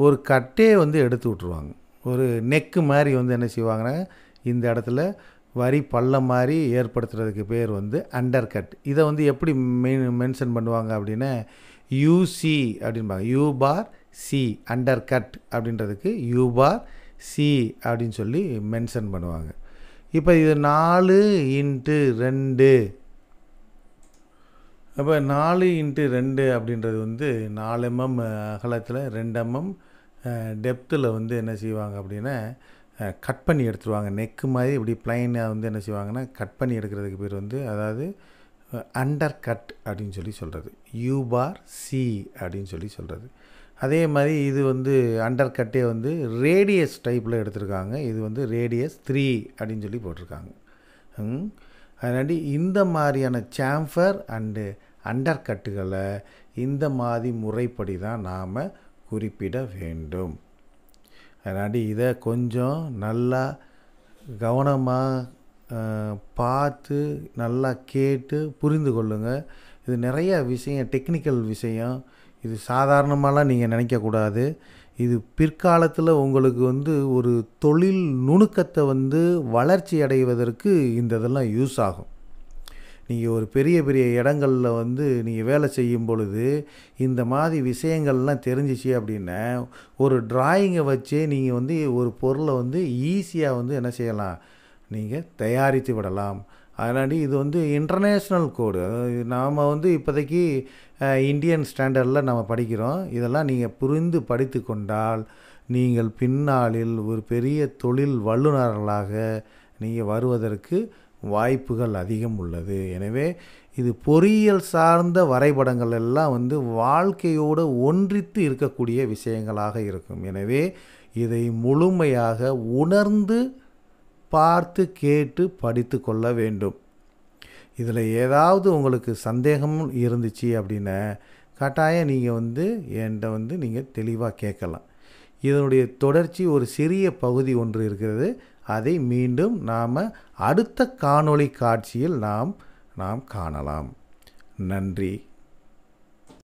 ஒரு கட்டே வந்து எடுத்து விட்ருவாங்க ஒரு நெக்கு மாதிரி வந்து என்ன செய்வாங்கன்னா இந்த இடத்துல வரி பள்ளம் மாதிரி ஏற்படுத்துறதுக்கு பேர் வந்து அண்டர் கட் இதை வந்து எப்படி மெயின் மென்ஷன் பண்ணுவாங்க அப்படின்னா யூசி அப்படின்பாங்க U bar C undercut அப்படின்றதுக்கு யூ பார் சி அப்படின்னு சொல்லி மென்ஷன் பண்ணுவாங்க இப்போ இது நாலு இன்ட்டு ரெண்டு அப்போ நாலு இன்ட்டு ரெண்டு அப்படின்றது வந்து நாலு எம்எம் அகலத்தில் ரெண்டு எம்எம் டெப்த்தில் வந்து என்ன செய்வாங்க அப்படின்னா கட் பண்ணி எடுத்துருவாங்க நெக்கு மாதிரி இப்படி பிளைனாக வந்து என்ன செய்வாங்கன்னா கட் பண்ணி எடுக்கிறதுக்கு பேர் வந்து அதாவது அண்டர் கட் அப்படின்னு சொல்லி சொல்கிறது யூபார் சி அப்படின்னு சொல்லி சொல்கிறது அதே மாதிரி இது வந்து அண்டர் கட்டே வந்து ரேடியஸ் டைப்பில் எடுத்திருக்காங்க இது வந்து ரேடியஸ் த்ரீ அப்படின்னு சொல்லி போட்டிருக்காங்க அதனாடி இந்த மாதிரியான சாம்ஃபர் அண்டு அண்டர் கட்டுகளை இந்த மாதிரி முறைப்படி தான் நாம் குறிப்பிட வேண்டும் அதனாடி இதை கொஞ்சம் நல்லா கவனமாக பார்த்து நல்லா கேட்டு புரிந்து கொள்ளுங்கள் இது நிறைய விஷயம் டெக்னிக்கல் விஷயம் இது சாதாரணமாலாம் நீங்கள் நினைக்கக்கூடாது இது பிற்காலத்தில் உங்களுக்கு வந்து ஒரு தொழில் நுணுக்கத்தை வந்து வளர்ச்சி அடைவதற்கு இந்த இதெல்லாம் யூஸ் ஆகும் நீங்கள் ஒரு பெரிய பெரிய இடங்களில் வந்து நீங்கள் வேலை செய்யும் பொழுது இந்த மாதிரி விஷயங்கள்லாம் தெரிஞ்சிச்சு அப்படின்னா ஒரு டிராயிங்கை வச்சே நீங்கள் வந்து ஒரு பொருளை வந்து ஈஸியாக வந்து என்ன செய்யலாம் நீங்கள் தயாரித்து விடலாம் அதனாடி இது வந்து இன்டர்நேஷ்னல் கோடு நாம் வந்து இப்போதைக்கு இந்தியன் ஸ்டாண்டர்டில் நம்ம படிக்கிறோம் இதெல்லாம் நீங்கள் புரிந்து படித்து கொண்டால் நீங்கள் பின்னாளில் ஒரு பெரிய தொழில் வல்லுநர்களாக நீங்கள் வருவதற்கு வாய்ப்புகள் அதிகம் உள்ளது எனவே இது பொறியியல் சார்ந்த வரைபடங்கள் எல்லாம் வந்து வாழ்க்கையோடு ஒன்றித்து இருக்கக்கூடிய விஷயங்களாக இருக்கும் எனவே இதை முழுமையாக உணர்ந்து பார்த்து கேட்டு படித்து கொள்ள வேண்டும் இதில் ஏதாவது உங்களுக்கு சந்தேகம் இருந்துச்சு அப்படின்னா கட்டாயம் நீங்கள் வந்து என்கிட்ட வந்து நீங்கள் தெளிவாக கேட்கலாம் இதனுடைய தொடர்ச்சி ஒரு சிறிய பகுதி ஒன்று இருக்கிறது அதை மீண்டும் நாம் அடுத்த காணொளி காட்சியில் நாம் நாம் காணலாம் நன்றி